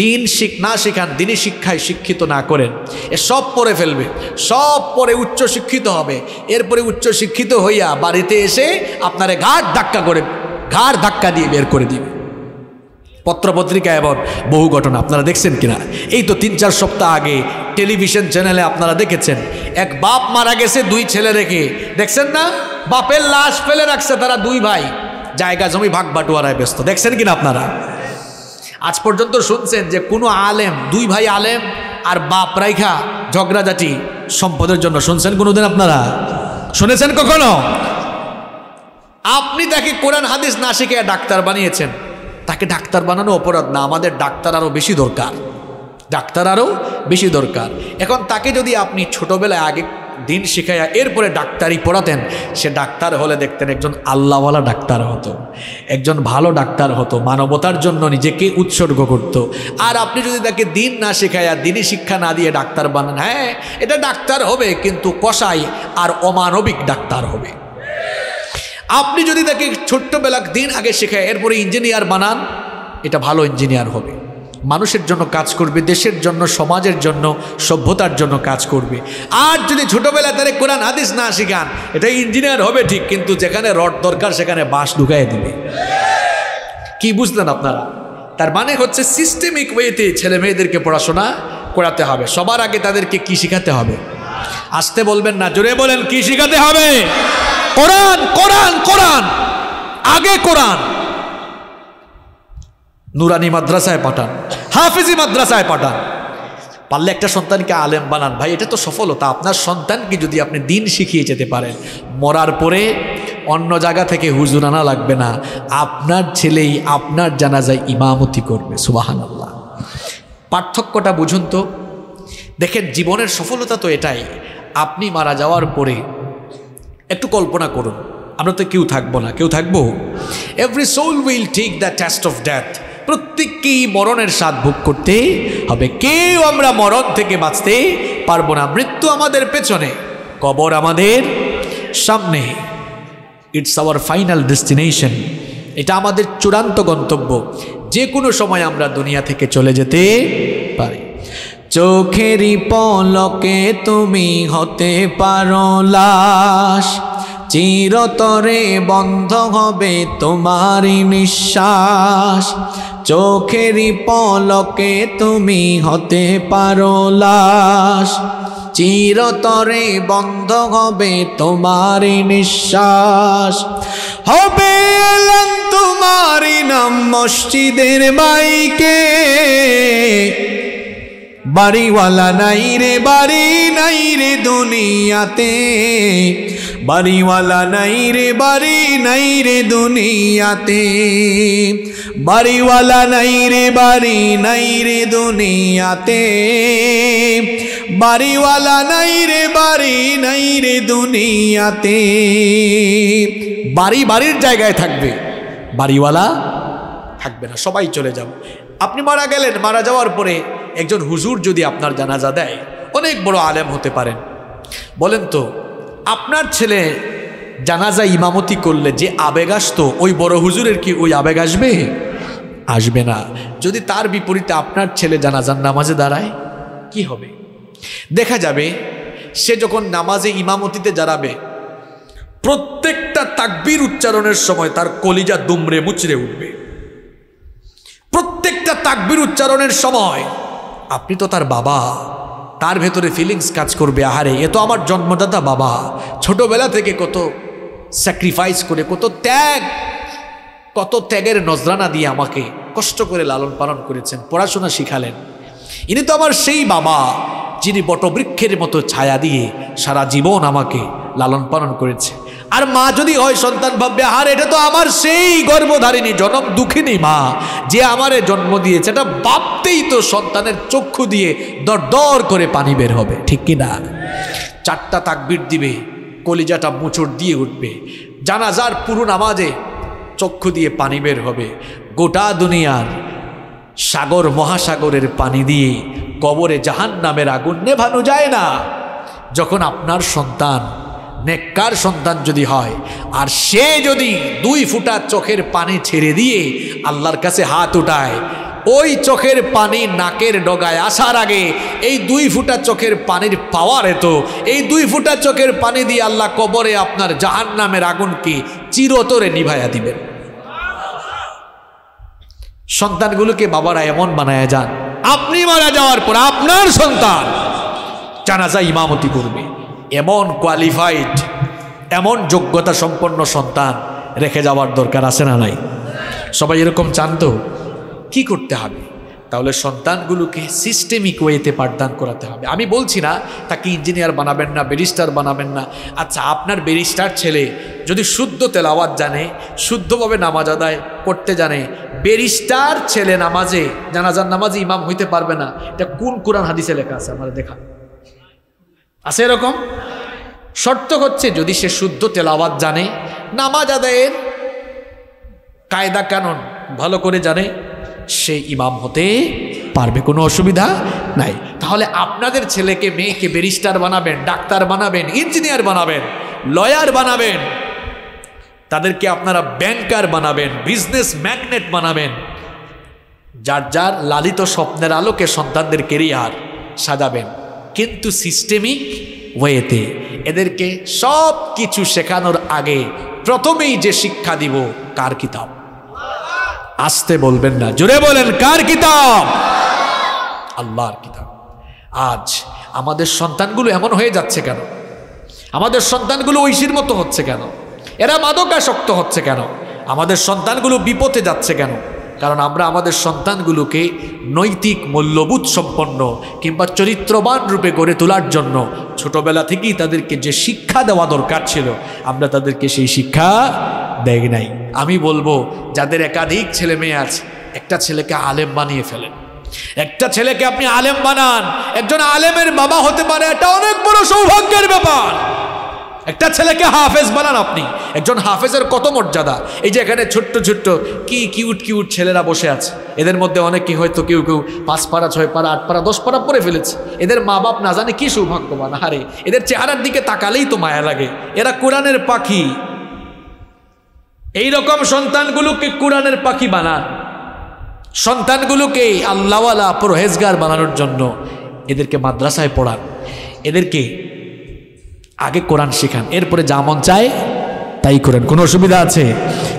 দিন শিখ না শিখান দিনই শিক্ষায় শিক্ষিত না করেন এ সব পরে ফেলবে সব পরে উচ্চ শিক্ষিত হবে এরপরে উচ্চ শিক্ষিত হইয়া বাড়িতে এসে আপনারে ঘাট ধাক্কা করে ঘাড় ধাক্কা দিয়ে বের করে দিবে পত্রপত্রিকা এবং বহু ঘটনা আপনারা দেখছেন কিনা এই তো তিন চার সপ্তাহ আগে টেলিভিশন চ্যানেলে আপনারা দেখেছেন এক বাপ মারা গেছে দুই ছেলে রেখে দেখছেন না বাপের লাশ ফেলে রাখছে তারা দুই ভাই জায়গা জমি ভাগ বাটুয়ারায় ব্যস্ত দেখছেন কিনা আপনারা আজ পর্যন্ত শুনছেন যে কোনো আলেম দুই ভাই আলেম আর বাপ রাইখা ঝগড়াঝাটি সম্পদের জন্য শুনছেন কোনোদিন আপনারা শুনেছেন কখনো আপনি তাকে কোরআন হাদিস না শিখে ডাক্তার বানিয়েছেন তাকে ডাক্তার বানানো অপরাধ না আমাদের ডাক্তার আরও বেশি দরকার ডাক্তার আরও বেশি দরকার এখন তাকে যদি আপনি ছোটোবেলায় আগে দিন শিখাইয়া এরপরে ডাক্তারি পড়াতেন সে ডাক্তার হলে দেখতেন একজন আল্লাহওয়ালা ডাক্তার হতো একজন ভালো ডাক্তার হতো মানবতার জন্য নিজেকে উৎসর্গ করত। আর আপনি যদি তাকে দিন না শেখাইয়া দিনই শিক্ষা না দিয়ে ডাক্তার বানান হ্যাঁ এটা ডাক্তার হবে কিন্তু কষাই আর অমানবিক ডাক্তার হবে আপনি যদি তাকে ছোট্টবেলা দিন আগে শেখায় এরপরে ইঞ্জিনিয়ার বানান এটা ভালো ইঞ্জিনিয়ার হবে মানুষের জন্য কাজ করবে দেশের জন্য সমাজের জন্য সভ্যতার জন্য কাজ করবে আর যদি ছোটোবেলা তারা কোরআন আদেশ না শিখান এটা ইঞ্জিনিয়ার হবে ঠিক কিন্তু যেখানে রড দরকার সেখানে বাঁশ ঢুকাই দিবে কি বুঝলেন আপনারা তার মানে হচ্ছে সিস্টেমিক ওয়েতে ছেলে মেয়েদেরকে পড়াশোনা করাতে হবে সবার আগে তাদেরকে কি শিখাতে হবে আসতে বলবেন না জোরে বলেন কি শিখাতে হবে কোরআন কোরআন কোরআন আগে কোরআন নুরানি মাদ্রাসায় পাঠান হাফিজি মাদ্রাসায় পাঠান পারলে একটা সন্তানকে আলেম বানান ভাই এটা তো সফলতা আপনার সন্তানকে যদি আপনি দিন শিখিয়ে যেতে পারেন মরার পরে অন্য জায়গা থেকে হুজুর আনা লাগবে না আপনার ছেলেই আপনার জানাজায় ইমামতি করবে সুবাহান আল্লাহ পার্থক্যটা বুঝুন তো দেখেন জীবনের সফলতা তো এটাই আপনি মারা যাওয়ার পরে একটু কল্পনা করুন আমরা তো কেউ থাকবো না কেউ থাকবো every soul will take the test of death প্রত্যেককেই মরণের স্বাদ ভোগ করতে হবে কেউ আমরা মরণ থেকে বাঁচতে পারবো না মৃত্যু আমাদের পেছনে কবর আমাদের সামনে ইটস আওয়ার ফাইনাল ডেস্টিনেশন এটা আমাদের চূড়ান্ত গন্তব্য যে কোনো সময় আমরা দুনিয়া থেকে চলে যেতে পারি চোখেরই পলকে তুমি হতে পারো লাশ চিরতরে বন্ধ হবে তোমারই নিঃশ্বাস চোখেরই পলকে তুমি হতে পারো লাশ চিরতরে বন্ধ হবে তোমারই নিঃশ্বাস হবে তোমারই নাম মসজিদের বাইকে বাড়িওয়ালা নাই রে বাড়ি নাই রে দুনিয়াতে বাড়িওয়ালা নাই রে বাড়ি নাই রে দুনিয়াতে বাড়িওয়ালা নাই রে বাড়ি নাই রে দুনিয়াতে বাড়িওয়ালা নাই রে বাড়ি নাই রে দুনিয়াতে বাড়ি বাড়ির জায়গায় থাকবে বাড়িওয়ালা থাকবে না সবাই চলে যাব আপনি মারা গেলেন মারা যাওয়ার পরে একজন হুজুর যদি আপনার জানাজা দেয় অনেক বড় আলেম হতে পারেন বলেন তো আপনার ছেলে জানাজা ইমামতি করলে যে আবেগ আসতো ওই বড় হুজুরের কি ওই আবেগ আসবে আসবে না যদি তার বিপরীতে আপনার ছেলে জানাজার নামাজে দাঁড়ায় কি হবে দেখা যাবে সে যখন নামাজে ইমামতিতে দাঁড়াবে প্রত্যেকটা তাকবির উচ্চারণের সময় তার কলিজা দুমড়ে মুচড়ে উঠবে প্রত্যেকটা তাকবির উচ্চারণের সময় আপনি তো তার বাবা তার ভেতরে ফিলিংস কাজ করবে আহারে এ তো আমার জন্মদাতা বাবা ছোটবেলা থেকে কত স্যাক্রিফাইস করে কত ত্যাগ কত ত্যাগের নজরানা দিয়ে আমাকে কষ্ট করে লালন পালন করেছেন পড়াশোনা শিখালেন ইনি তো আমার সেই বাবা যিনি বটবৃক্ষের মতো ছায়া দিয়ে সারা জীবন আমাকে লালন পালন করেছে আর মা যদি হয় সন্তান ভাববে আর এটা তো আমার সেই গর্ভধারিণী জনম দুঃখিনী মা যে আমারে জন্ম দিয়েছে এটা ভাবতেই তো সন্তানের চক্ষু দিয়ে দর করে পানি বের হবে ঠিক কি না চারটা তাকবির দিবে কলিজাটা মুচড় দিয়ে উঠবে জানাজার পুরো নামাজে চক্ষু দিয়ে পানি বের হবে গোটা দুনিয়ার সাগর মহাসাগরের পানি দিয়ে কবরে জাহান নামের আগুন নেভানো যায় না যখন আপনার সন্তান নেককার সন্তান যদি হয় আর সে যদি দুই ফুটা চোখের পানি ছেড়ে দিয়ে আল্লাহর কাছে হাত উঠায় ওই চোখের পানি নাকের ডগায় আসার আগে এই দুই ফুটা চোখের পানির পাওয়ার এত এই দুই ফুটা চোখের পানি দিয়ে আল্লাহ কবরে আপনার জাহান নামের আগুনকে চিরতরে নিভাইয়া দিবেন সন্তানগুলোকে বাবারা এমন বানায় যান আপনি মারা যাওয়ার পর আপনার সন্তান জানাজা ইমামতি করবে এমন কোয়ালিফাইড এমন যোগ্যতা সম্পন্ন সন্তান রেখে যাওয়ার দরকার আছে না নাই সবাই এরকম চান তো কী করতে হবে তাহলে সন্তানগুলোকে সিস্টেমিক ওয়েতে পাঠদান করাতে হবে আমি বলছি না তাকে ইঞ্জিনিয়ার বানাবেন না ব্যারিস্টার বানাবেন না আচ্ছা আপনার ব্যারিস্টার ছেলে যদি শুদ্ধ তেলাওয়াত জানে শুদ্ধভাবে নামাজ আদায় করতে জানে ব্যারিস্টার ছেলে নামাজে জানাজার নামাজে ইমাম হইতে পারবে না এটা কোন কোরআন হাদিসে লেখা আছে আমার দেখা আছে এরকম শর্ত হচ্ছে যদি সে শুদ্ধ তেলাওয়াত জানে নামাজ আদায়ের কায়দা কানুন ভালো করে জানে সে ইমাম হতে পারবে কোনো অসুবিধা নাই তাহলে আপনাদের ছেলেকে মেয়েকে ব্যারিস্টার বানাবেন ডাক্তার বানাবেন ইঞ্জিনিয়ার বানাবেন লয়ার বানাবেন তাদেরকে আপনারা ব্যাংকার বানাবেন বিজনেস ম্যাগনেট বানাবেন যার যার লালিত স্বপ্নের আলোকে সন্তানদের কেরিয়ার সাজাবেন কিন্তু সিস্টেমিক ওয়েতে এদেরকে সব কিছু শেখানোর আগে প্রথমেই যে শিক্ষা দিব কার কিতাব আসতে বলবেন না জোরে বলেন কার কিতাব আল্লাহর কিতাব আজ আমাদের সন্তানগুলো এমন হয়ে যাচ্ছে কেন আমাদের সন্তানগুলো ঐশীর মতো হচ্ছে কেন এরা মাদকাসক্ত হচ্ছে কেন আমাদের সন্তানগুলো বিপথে যাচ্ছে কেন কারণ আমরা আমাদের সন্তানগুলোকে নৈতিক মূল্যবোধ সম্পন্ন কিংবা চরিত্রবান রূপে গড়ে তোলার জন্য ছোটবেলা থেকেই তাদেরকে যে শিক্ষা দেওয়া দরকার ছিল আমরা তাদেরকে সেই শিক্ষা দেয় নাই আমি বলবো যাদের একাধিক ছেলে মেয়ে আছে একটা ছেলেকে আলেম বানিয়ে ফেলেন একটা ছেলেকে আপনি আলেম বানান একজন আলেমের বাবা হতে পারে এটা অনেক বড় সৌভাগ্যের ব্যাপার একটা ছেলেকে হাফেজ বানান আপনি একজন হাফেজের কত মর্যাদা এই যে এখানে ছোট্ট ছোট্ট কি কিউট কিউট ছেলেরা বসে আছে এদের মধ্যে অনেকে হয়তো কেউ কেউ পাঁচ পাড়া ছয় পাড়া আট পাড়া দশ পাড়া পরে ফেলেছে এদের মা বাপ না জানে কি সৌভাগ্যবান হারে এদের চেহারার দিকে তাকালেই তো মায়া লাগে এরা কোরআনের পাখি এই রকম সন্তানগুলোকে কোরআনের পাখি বানান সন্তানগুলোকে আল্লাহওয়ালা প্রহেজগার বানানোর জন্য এদেরকে মাদ্রাসায় পড়ান এদেরকে আগে কোরআন শিখান এরপরে যা মন চায় তাই করেন কোনো অসুবিধা আছে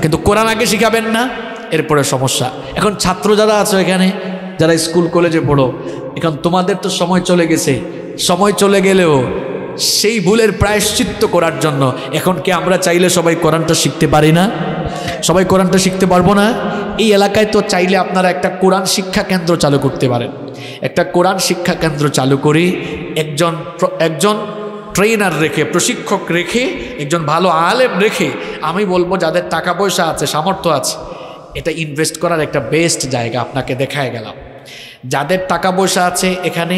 কিন্তু কোরআন আগে শিখাবেন না এরপরে সমস্যা এখন ছাত্র যারা আছে এখানে যারা স্কুল কলেজে পড়ো এখন তোমাদের তো সময় চলে গেছে সময় চলে গেলেও সেই ভুলের প্রায়শ্চিত্ত করার জন্য এখন কি আমরা চাইলে সবাই কোরআনটা শিখতে পারি না সবাই কোরআনটা শিখতে পারবো না এই এলাকায় তো চাইলে আপনারা একটা কোরআন শিক্ষা কেন্দ্র চালু করতে পারেন একটা কোরআন শিক্ষা কেন্দ্র চালু করি একজন একজন ট্রেনার রেখে প্রশিক্ষক রেখে একজন ভালো আলেম রেখে আমি বলবো যাদের টাকা পয়সা আছে সামর্থ্য আছে এটা ইনভেস্ট করার একটা বেস্ট জায়গা আপনাকে দেখায় গেলাম যাদের টাকা পয়সা আছে এখানে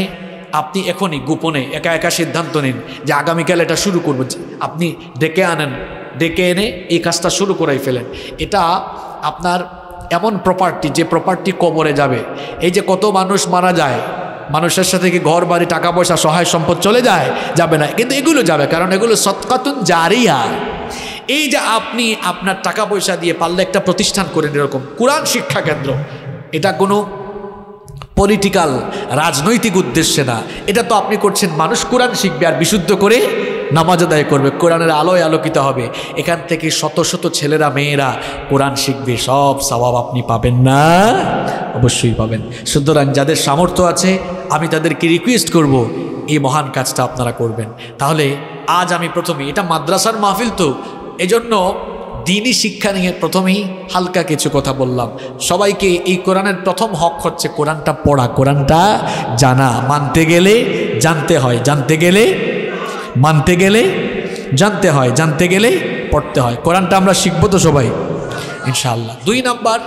আপনি এখনই গোপনে একা একা সিদ্ধান্ত নিন যে আগামীকাল এটা শুরু করবো আপনি ডেকে আনেন ডেকে এনে এই কাজটা শুরু করাই ফেলেন এটা আপনার এমন প্রপার্টি যে প্রপার্টি কবরে যাবে এই যে কত মানুষ মারা যায় মানুষের সাথে কি ঘর বাড়ি টাকা পয়সা সহায় সম্পদ চলে যায় যাবে না কিন্তু এগুলো যাবে কারণ এগুলো সৎকাতুন জারিয়া এই যে আপনি আপনার টাকা পয়সা দিয়ে পারলে একটা প্রতিষ্ঠান করেন এরকম কোরআন শিক্ষা কেন্দ্র এটা কোনো পলিটিক্যাল রাজনৈতিক উদ্দেশ্যে না এটা তো আপনি করছেন মানুষ কোরআন শিখবে আর বিশুদ্ধ করে নামাজ আদায় করবে কোরআনের আলোয় আলোকিত হবে এখান থেকে শত শত ছেলেরা মেয়েরা কোরআন শিখবে সব স্বভাব আপনি পাবেন না অবশ্যই পাবেন সুতরাং যাদের সামর্থ্য আছে আমি তাদেরকে রিকোয়েস্ট করব এই মহান কাজটা আপনারা করবেন তাহলে আজ আমি প্রথমে এটা মাদ্রাসার মাহফিল তো এজন্য দিনই শিক্ষা নিয়ে প্রথমেই হালকা কিছু কথা বললাম সবাইকে এই কোরআনের প্রথম হক হচ্ছে কোরআনটা পড়া কোরআনটা জানা মানতে গেলে জানতে হয় জানতে গেলে মানতে গেলে জানতে হয় জানতে গেলে পড়তে হয় কোরআনটা আমরা শিখবো তো সবাই ইনশাআল্লাহ দুই নাম্বার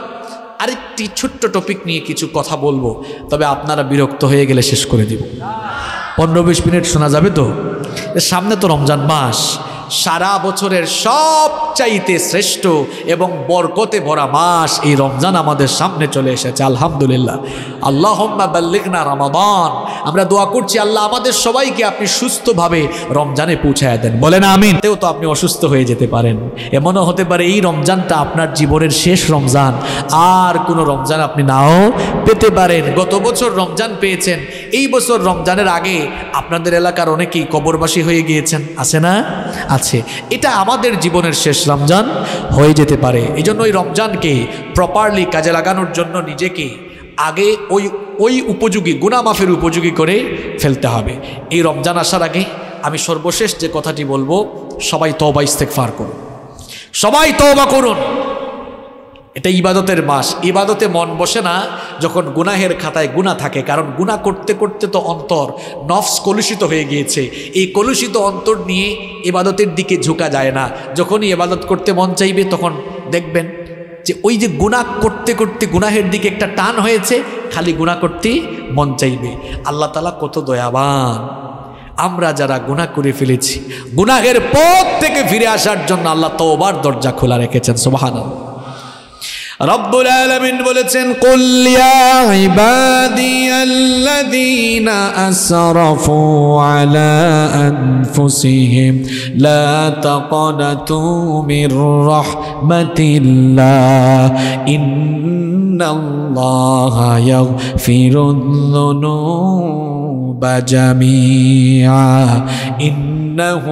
আরেকটি ছোট্ট টপিক নিয়ে কিছু কথা বলবো তবে আপনারা বিরক্ত হয়ে গেলে শেষ করে দিব পনেরো বিশ মিনিট শোনা যাবে তো সামনে তো রমজান মাস সারা বছরের সব চাইতে শ্রেষ্ঠ এবং বরকতে ভরা মাস এই রমজান আমাদের সামনে চলে এসেছে আলহামদুলিল্লাহ আল্লাহ বাল্লিগনা রমাদান আমরা দোয়া করছি আল্লাহ আমাদের সবাইকে আপনি সুস্থভাবে রমজানে পৌঁছায় দেন বলেন আমি তেও তো আপনি অসুস্থ হয়ে যেতে পারেন এমনও হতে পারে এই রমজানটা আপনার জীবনের শেষ রমজান আর কোনো রমজান আপনি নাও পেতে পারেন গত বছর রমজান পেয়েছেন এই বছর রমজানের আগে আপনাদের এলাকার অনেকেই কবরবাসী হয়ে গিয়েছেন আছে না আছে এটা আমাদের জীবনের শেষ রমজান হয়ে যেতে পারে এই জন্য ওই রমজানকে প্রপারলি কাজে লাগানোর জন্য নিজেকে আগে ওই ওই উপযোগী গুণামাফের উপযোগী করে ফেলতে হবে এই রমজান আসার আগে আমি সর্বশেষ যে কথাটি বলবো সবাই তবা ফার করুন সবাই তবা করুন এটা ইবাদতের মাস ইবাদতে মন বসে না যখন গুনাহের খাতায় গুণা থাকে কারণ গুণা করতে করতে তো অন্তর নফস কলুষিত হয়ে গিয়েছে এই কলুষিত অন্তর নিয়ে এবাদতের দিকে ঝুঁকা যায় না যখনই এবাদত করতে মন চাইবে তখন দেখবেন যে ওই যে গুণা করতে করতে গুনাহের দিকে একটা টান হয়েছে খালি গুণা করতে মন চাইবে আল্লাহ তালা কত দয়াবান আমরা যারা গুণা করে ফেলেছি গুনাহের পথ থেকে ফিরে আসার জন্য আল্লাহ তোবার দরজা খোলা রেখেছেন সোবাহান رب العالمين بولتين قل يا عبادي الذين أسرفوا على أنفسهم لا تقنطوا من رحمة الله إن الله يغفر الذنوب جميعا إن إنه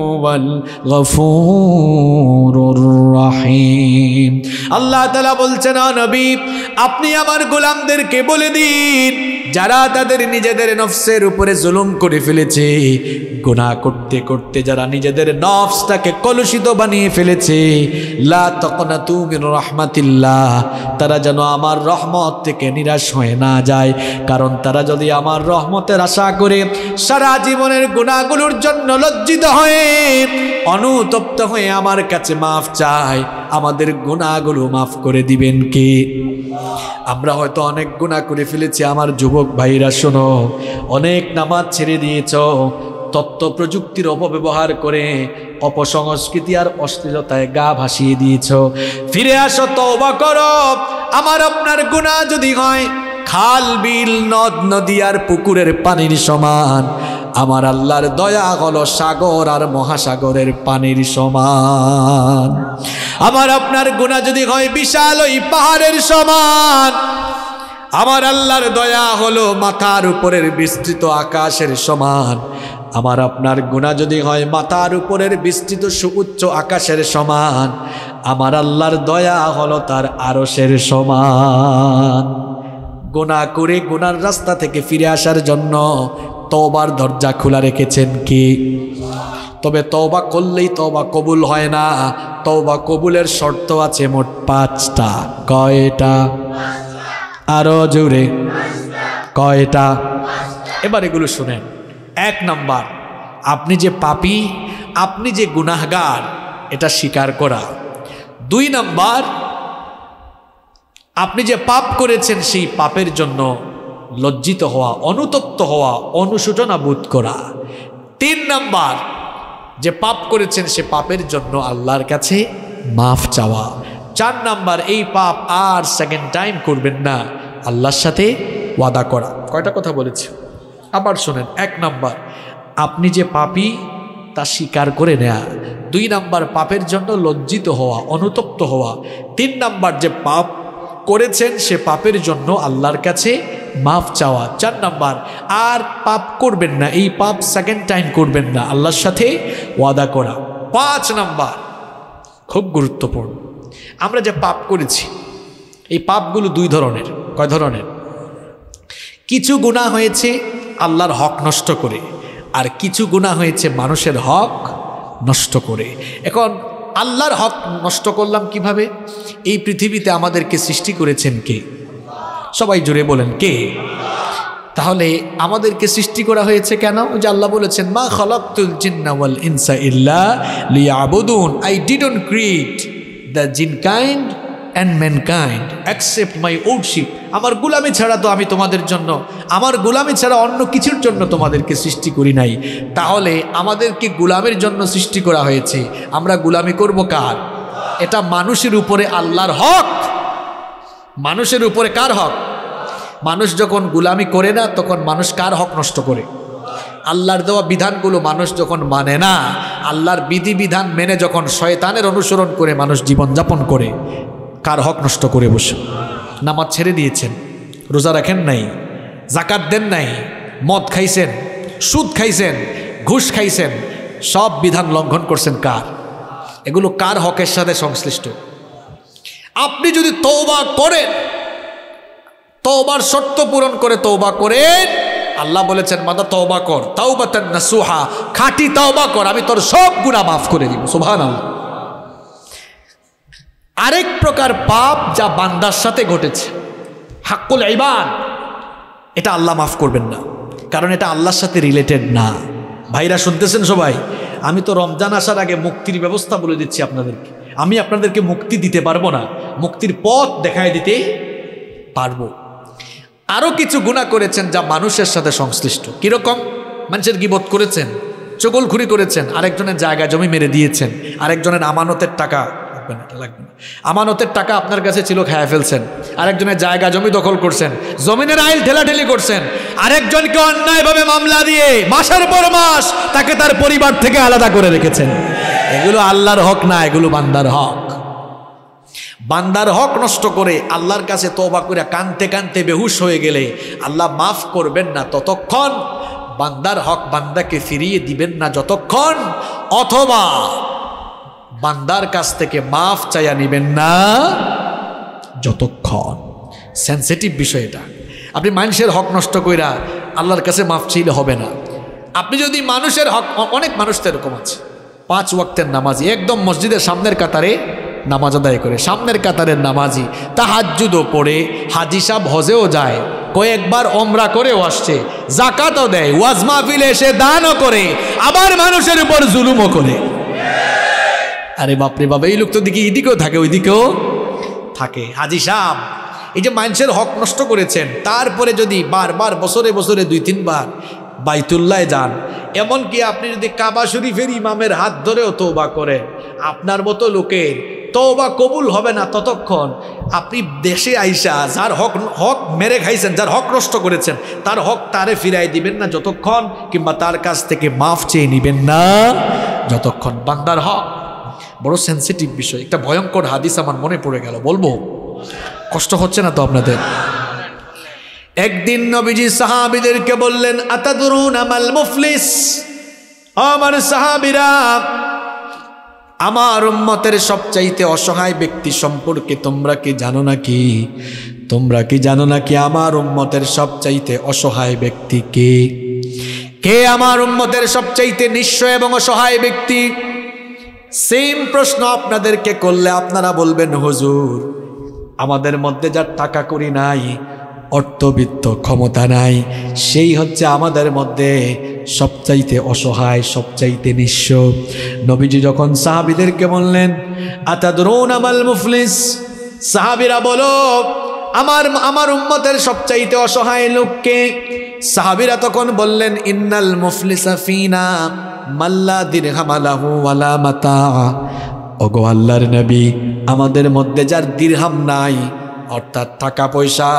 هو الغفور الرحيم الله تعالى বলছেন নবী আপনি আমার গোলামদেরকে বলে দিন যারা তাদের নিজেদের নফসের উপরে জুলুম করে ফেলেছে গুনাহ করতে করতে যারা নিজেদের নফসটাকে কলুষিত বানিয়ে ফেলেছে লা তকনাতু মিন রাহমাতিল্লাহ তারা যেন আমার রহমত থেকে নিরাশ হয়ে না যায় কারণ তারা যদি আমার রহমতের আশা করে সারা জীবনের গুণাগুলোর জন্য লজ্জিত হয়ে অনুতপ্ত হয়ে আমার কাছে মাফ চায় আমাদের গুণাগুলো মাফ করে দিবেন কি আমরা হয়তো অনেক গুণা করে ফেলেছি আমার যুবক ভাইরা শোনো অনেক নামাজ ছেড়ে দিয়েছ তত্ত্ব প্রযুক্তির অপব্যবহার করে অপসংস্কৃতি আর অশ্লীলতায় গা ভাসিয়ে দিয়েছ ফিরে আসো তবা করো আমার আপনার গুণা যদি হয় খাল বিল নদ নদী আর পুকুরের পানির সমান আমার আল্লাহর দয়া হলো সাগর আর মহাসাগরের পানির সমান আমার আপনার গুণা যদি হয় বিশাল ওই পাহাড়ের সমান আমার আল্লাহর দয়া হলো মাথার উপরের বিস্তৃত আকাশের সমান আমার আপনার গুণা যদি হয় মাথার উপরের বিস্তৃত সুউচ্চ আকাশের সমান আমার আল্লাহর দয়া হলো তার আরসের সমান গোনা করে গোনার রাস্তা থেকে ফিরে আসার জন্য তবার দরজা খোলা রেখেছেন কি তবে তবা করলেই তবা কবুল হয় না তবা কবুলের শর্ত আছে মোট পাঁচটা কয়টা আরো জোরে কয়টা এবার এগুলো শুনেন এক নাম্বার আপনি যে পাপি আপনি যে গুনাহগার এটা স্বীকার করা দুই নাম্বার আপনি যে পাপ করেছেন সেই পাপের জন্য লজ্জিত হওয়া অনুতপ্ত হওয়া অনুশোচনা বোধ করা তিন নাম্বার যে পাপ করেছেন সে পাপের জন্য আল্লাহর কাছে মাফ চাওয়া চার নাম্বার এই পাপ আর সেকেন্ড টাইম করবেন না আল্লাহর সাথে ওয়াদা করা কয়টা কথা বলেছি আবার শোনেন এক নাম্বার আপনি যে পাপি তা স্বীকার করে নেয়া দুই নাম্বার পাপের জন্য লজ্জিত হওয়া অনুতপ্ত হওয়া তিন নাম্বার যে পাপ করেছেন সে পাপের জন্য আল্লাহর কাছে মাফ চাওয়া চার নাম্বার আর পাপ করবেন না এই পাপ সেকেন্ড টাইম করবেন না আল্লাহর সাথে ওয়াদা করা পাঁচ নাম্বার খুব গুরুত্বপূর্ণ আমরা যে পাপ করেছি এই পাপগুলো দুই ধরনের কয় ধরনের কিছু গুণা হয়েছে আল্লাহর হক নষ্ট করে আর কিছু গুণা হয়েছে মানুষের হক নষ্ট করে এখন আল্লাহর হক নষ্ট করলাম কিভাবে এই পৃথিবীতে আমাদেরকে সৃষ্টি করেছেন কে সবাই জুড়ে বলেন কে তাহলে আমাদেরকে সৃষ্টি করা হয়েছে কেন যে আল্লাহ বলেছেন মা খলকুল জিন্নাওয়াল ইনসা ইল্লা লিয়াবুদুন I didn't create the jinn kind and mankind except my worship আমার গুলামি ছাড়া তো আমি তোমাদের জন্য আমার গুলামি ছাড়া অন্য কিছুর জন্য তোমাদেরকে সৃষ্টি করি নাই তাহলে আমাদেরকে গুলামের জন্য সৃষ্টি করা হয়েছে আমরা গুলামি করব কার এটা মানুষের উপরে আল্লাহর হক মানুষের উপরে কার হক মানুষ যখন গুলামি করে না তখন মানুষ কার হক নষ্ট করে আল্লাহর দেওয়া বিধানগুলো মানুষ যখন মানে না আল্লাহর বিধিবিধান মেনে যখন শয়তানের অনুসরণ করে মানুষ জীবনযাপন করে কার হক নষ্ট করে বসে নামাজ ছেড়ে দিয়েছেন রোজা রাখেন নাই জাকাত দেন নাই মদ খাইছেন সুদ খাইছেন ঘুষ খাইছেন সব বিধান লঙ্ঘন করছেন কার এগুলো কার হকের সাথে সংশ্লিষ্ট আপনি যদি তৌবা করেন তৌবার শর্ত পূরণ করে তৌবা করেন আল্লাহ বলেছেন মাদা তৌবা কর তাও বা তেন না সুহা খাঁটি তওবা কর আমি তোর সব গুণা মাফ করে দিব আল্লাহ আরেক প্রকার পাপ যা বান্দার সাথে ঘটেছে হাক্কুল ইবান এটা আল্লাহ মাফ করবেন না কারণ এটা আল্লাহর সাথে রিলেটেড না ভাইরা শুনতেছেন সবাই আমি তো রমজান আসার আগে মুক্তির ব্যবস্থা বলে দিচ্ছি আপনাদেরকে আমি আপনাদেরকে মুক্তি দিতে পারবো না মুক্তির পথ দেখায় দিতে পারবো আরও কিছু গুণা করেছেন যা মানুষের সাথে সংশ্লিষ্ট কীরকম মানুষের বোধ করেছেন চগলখুরি করেছেন আরেকজনের জায়গা জমি মেরে দিয়েছেন আরেকজনের আমানতের টাকা লাগবে না এটা লাগবে না আমানতের টাকা আপনার কাছে ছিল খায়া ফেলছেন আরেকজনের জায়গা জমি দখল করছেন জমিনের আইল ঠেলাঠেলি করছেন আরেকজনকে অন্যায়ভাবে মামলা দিয়ে মাসের পর মাস তাকে তার পরিবার থেকে আলাদা করে রেখেছেন এগুলো আল্লাহর হক না এগুলো বান্দার হক বান্দার হক নষ্ট করে আল্লাহর কাছে তোবা করে কানতে কানতে বেহুশ হয়ে গেলে আল্লাহ মাফ করবেন না ততক্ষণ বান্দার হক বান্দাকে ফিরিয়ে দিবেন না যতক্ষণ অথবা বান্দার কাছ থেকে মাফ চাইয়া নেবেন না যতক্ষণ সেন্সিটিভ বিষয় এটা আপনি মানুষের হক নষ্ট কইরা আল্লাহর কাছে মাফ চাইলে হবে না আপনি যদি মানুষের হক অনেক মানুষ তো এরকম আছে পাঁচ ওয়াক্তের নামাজি একদম মসজিদের সামনের কাতারে নামাজ আদায় করে সামনের কাতারের নামাজি তাহাজুদও পড়ে হাজি সাহ হজেও যায় কয়েকবার অমরা করেও আসছে জাকাতও দেয় ফিলে এসে দানও করে আবার মানুষের উপর জুলুমও করে আরে বাপরে বাবা এই লোক তো দিকে এদিকেও থাকে দিকেও থাকে হাজি সাহ এই যে মানুষের হক নষ্ট করেছেন তারপরে যদি বারবার বছরে বছরে দুই তিনবার বাইতুল্লায় যান এমনকি আপনি যদি কাবা শরীফের ইমামের হাত ধরেও তৌবা করেন আপনার মতো লোকের তৌবা কবুল হবে না ততক্ষণ আপনি দেশে আইসা যার হক হক মেরে খাইছেন যার হক নষ্ট করেছেন তার হক তারে ফিরাই দিবেন না যতক্ষণ কিংবা তার কাছ থেকে মাফ চেয়ে নিবেন না যতক্ষণ বান্দার হক বড় সেন্সিটিভ বিষয় একটা ভয়ঙ্কর হাদিস আমার মনে পড়ে গেল বলবো কষ্ট হচ্ছে না তো আপনাদের একদিন নবীজি সাহাবিদেরকে বললেন আতাদুরুন আমাল মুফলিস আমার সাহাবিরা আমার উম্মতের সবচাইতে অসহায় ব্যক্তি সম্পর্কে তোমরা কি জানো নাকি তোমরা কি জানো নাকি আমার উম্মতের সবচাইতে অসহায় ব্যক্তি কে কে আমার উম্মতের সবচাইতে নিঃস্ব এবং অসহায় ব্যক্তি সেম প্রশ্ন আপনাদেরকে করলে আপনারা বলবেন হুজুর আমাদের মধ্যে যার টাকা করি নাই অর্থবিত্ত ক্ষমতা নাই সেই হচ্ছে আমাদের মধ্যে সবচাইতে অসহায় সবচাইতে নিঃস্ব নবীজি যখন সাহাবিদেরকে বললেন আতাদরুন আমাল মুফলিস সাহাবিরা বলো আমার আমার উম্মতের সবচাইতে অসহায় লোককে সাহাবিরা তখন বললেন ইন্নাল মুফলিসাফিনা মাল্লা দিরহামালাহু ওয়ালা মাতা ওগো আল্লাহর নবী আমাদের মধ্যে যার দিরহাম নাই অর্থাৎ টাকা পয়সা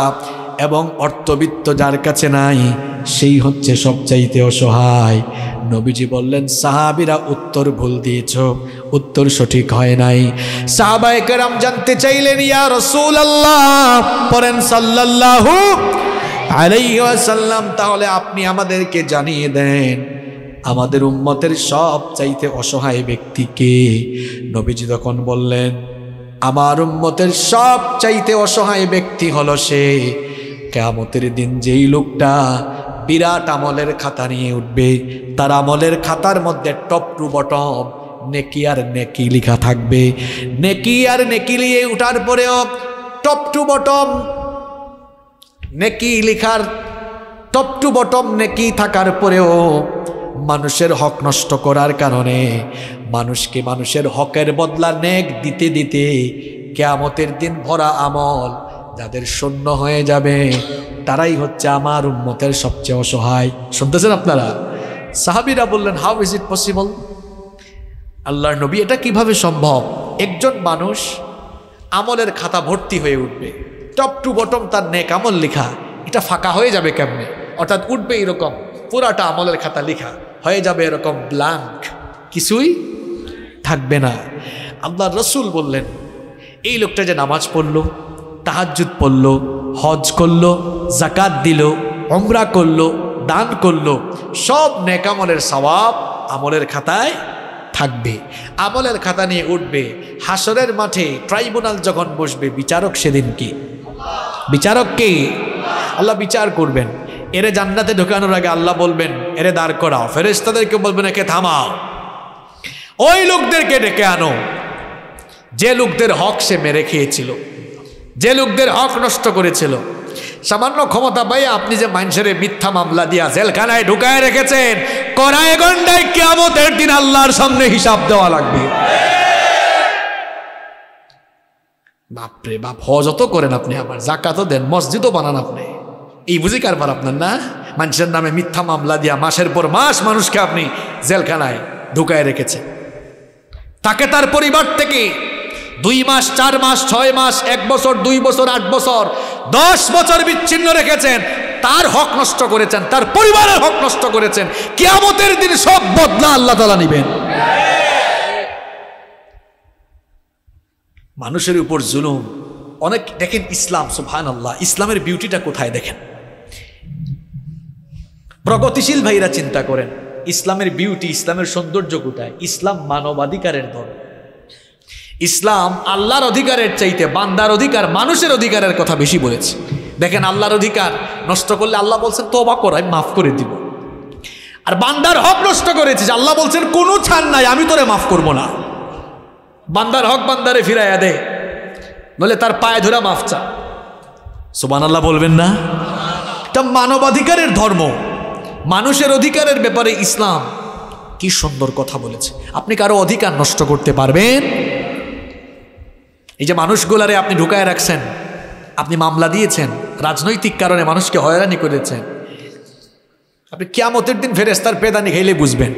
এবং অর্থবিত্ত যার কাছে নাই সেই হচ্ছে সবচাইতে অসহায় নবীজি বললেন সাহাবিরা উত্তর ভুল দিয়েছ উত্তর সঠিক হয় নাই সাহাবায়কেরাম জানতে চাইলেন ইয়া রসুল আল্লাহ পরেন সাল্লাহ আলাইসাল্লাম তাহলে আপনি আমাদেরকে জানিয়ে দেন আমাদের উম্মতের সব চাইতে অসহায় ব্যক্তিকে নবীজি তখন বললেন আমার উম্মতের সব চাইতে অসহায় ব্যক্তি হলো সে কেয়ামতের দিন যেই লোকটা বিরাট আমলের খাতা নিয়ে উঠবে তার আমলের খাতার মধ্যে টপ টু বটম নেকি আর নেকি লিখা থাকবে নেকি আর নেকি লিয়ে উঠার পরেও টপ টু বটম নেকি লিখার টপ টু বটম নেকি থাকার পরেও মানুষের হক নষ্ট করার কারণে মানুষকে মানুষের হকের বদলা নেক দিতে দিতে কেয়ামতের দিন ভরা আমল যাদের শূন্য হয়ে যাবে তারাই হচ্ছে আমার উন্মতের সবচেয়ে অসহায় শুনতেছেন আপনারা সাহাবিরা বললেন হাউ ইজ ইট পসিবল আল্লাহর নবী এটা কিভাবে সম্ভব একজন মানুষ আমলের খাতা ভর্তি হয়ে উঠবে টপ টু বটম তার নেক আমল লেখা এটা ফাঁকা হয়ে যাবে কেমনে অর্থাৎ উঠবে এরকম পুরাটা আমলের খাতা লেখা হয়ে যাবে এরকম ব্ল্যাঙ্ক কিছুই থাকবে না আল্লাহ রসুল বললেন এই লোকটা যে নামাজ পড়লো তাহাজুত পড়ল হজ করল জাকাত দিল অমরা করল দান করল সব নেকামলের স্বভাব আমলের খাতায় থাকবে আমলের খাতা নিয়ে উঠবে হাসরের মাঠে ট্রাইব্যুনাল যখন বসবে বিচারক সেদিন কি বিচারক কে আল্লাহ বিচার করবেন এরে জান্নাতে ঢোকানোর আগে আল্লাহ বলবেন এরে দাঁড় করাও তাদেরকে বলবেন একে থামাও ওই লোকদেরকে ডেকে আনো যে লোকদের হক সে মেরে খেয়েছিল যে লোকদের হক নষ্ট করেছিল সামান্য ক্ষমতা পাই আপনি যে মানুষের মিথ্যা মামলা দিয়া জেলখানায় ঢুকায় রেখেছেন করায় গন্ডায় কেমতের দিন আল্লাহর সামনে হিসাব দেওয়া লাগবে বাপরে বাপ হজ তো করেন আপনি আবার জাকাতও দেন মসজিদও বানান আপনি এই বুঝি কারবার আপনার না মানুষের নামে মিথ্যা মামলা দিয়া মাসের পর মাস মানুষকে আপনি জেলখানায় ঢুকায় রেখেছে তাকে তার পরিবার থেকে দুই মাস চার মাস ছয় মাস এক বছর দুই বছর আট বছর দশ বছর বিচ্ছিন্ন রেখেছেন তার হক নষ্ট করেছেন তার পরিবারের হক নষ্ট করেছেন কেয়ামতের দিন সব বদলা আল্লাহ তালা নিবেন মানুষের উপর জুলুম অনেক দেখেন ইসলাম সুফান আল্লাহ ইসলামের বিউটিটা কোথায় দেখেন প্রগতিশীল ভাইরা চিন্তা করেন ইসলামের বিউটি ইসলামের সৌন্দর্য কোথায় ইসলাম মানবাধিকারের ধর্ম ইসলাম আল্লাহর অধিকারের চাইতে বান্দার অধিকার মানুষের অধিকারের কথা বেশি বলেছে দেখেন আল্লাহর অধিকার নষ্ট করলে আল্লাহ বলছেন তো কর করাই মাফ করে দিব আর বান্দার হক নষ্ট করেছে যে আল্লাহ বলছেন কোনো ছাড় নাই আমি তোরে মাফ করব না বান্দার হক বান্দারে ফিরাইয়া দে নলে তার পায়ে ধরা মাফ চা সোবান আল্লাহ বলবেন না তা মানবাধিকারের ধর্ম মানুষের অধিকারের ব্যাপারে ইসলাম কি সুন্দর কথা বলেছে আপনি কারো অধিকার নষ্ট করতে পারবেন এই যে মানুষগুলারে আপনি ঢুকায় রাখছেন আপনি মামলা দিয়েছেন রাজনৈতিক কারণে মানুষকে হয়রানি করেছেন আপনি কেমতের দিন ফেরেস্তার পেদানি খেলে বুঝবেন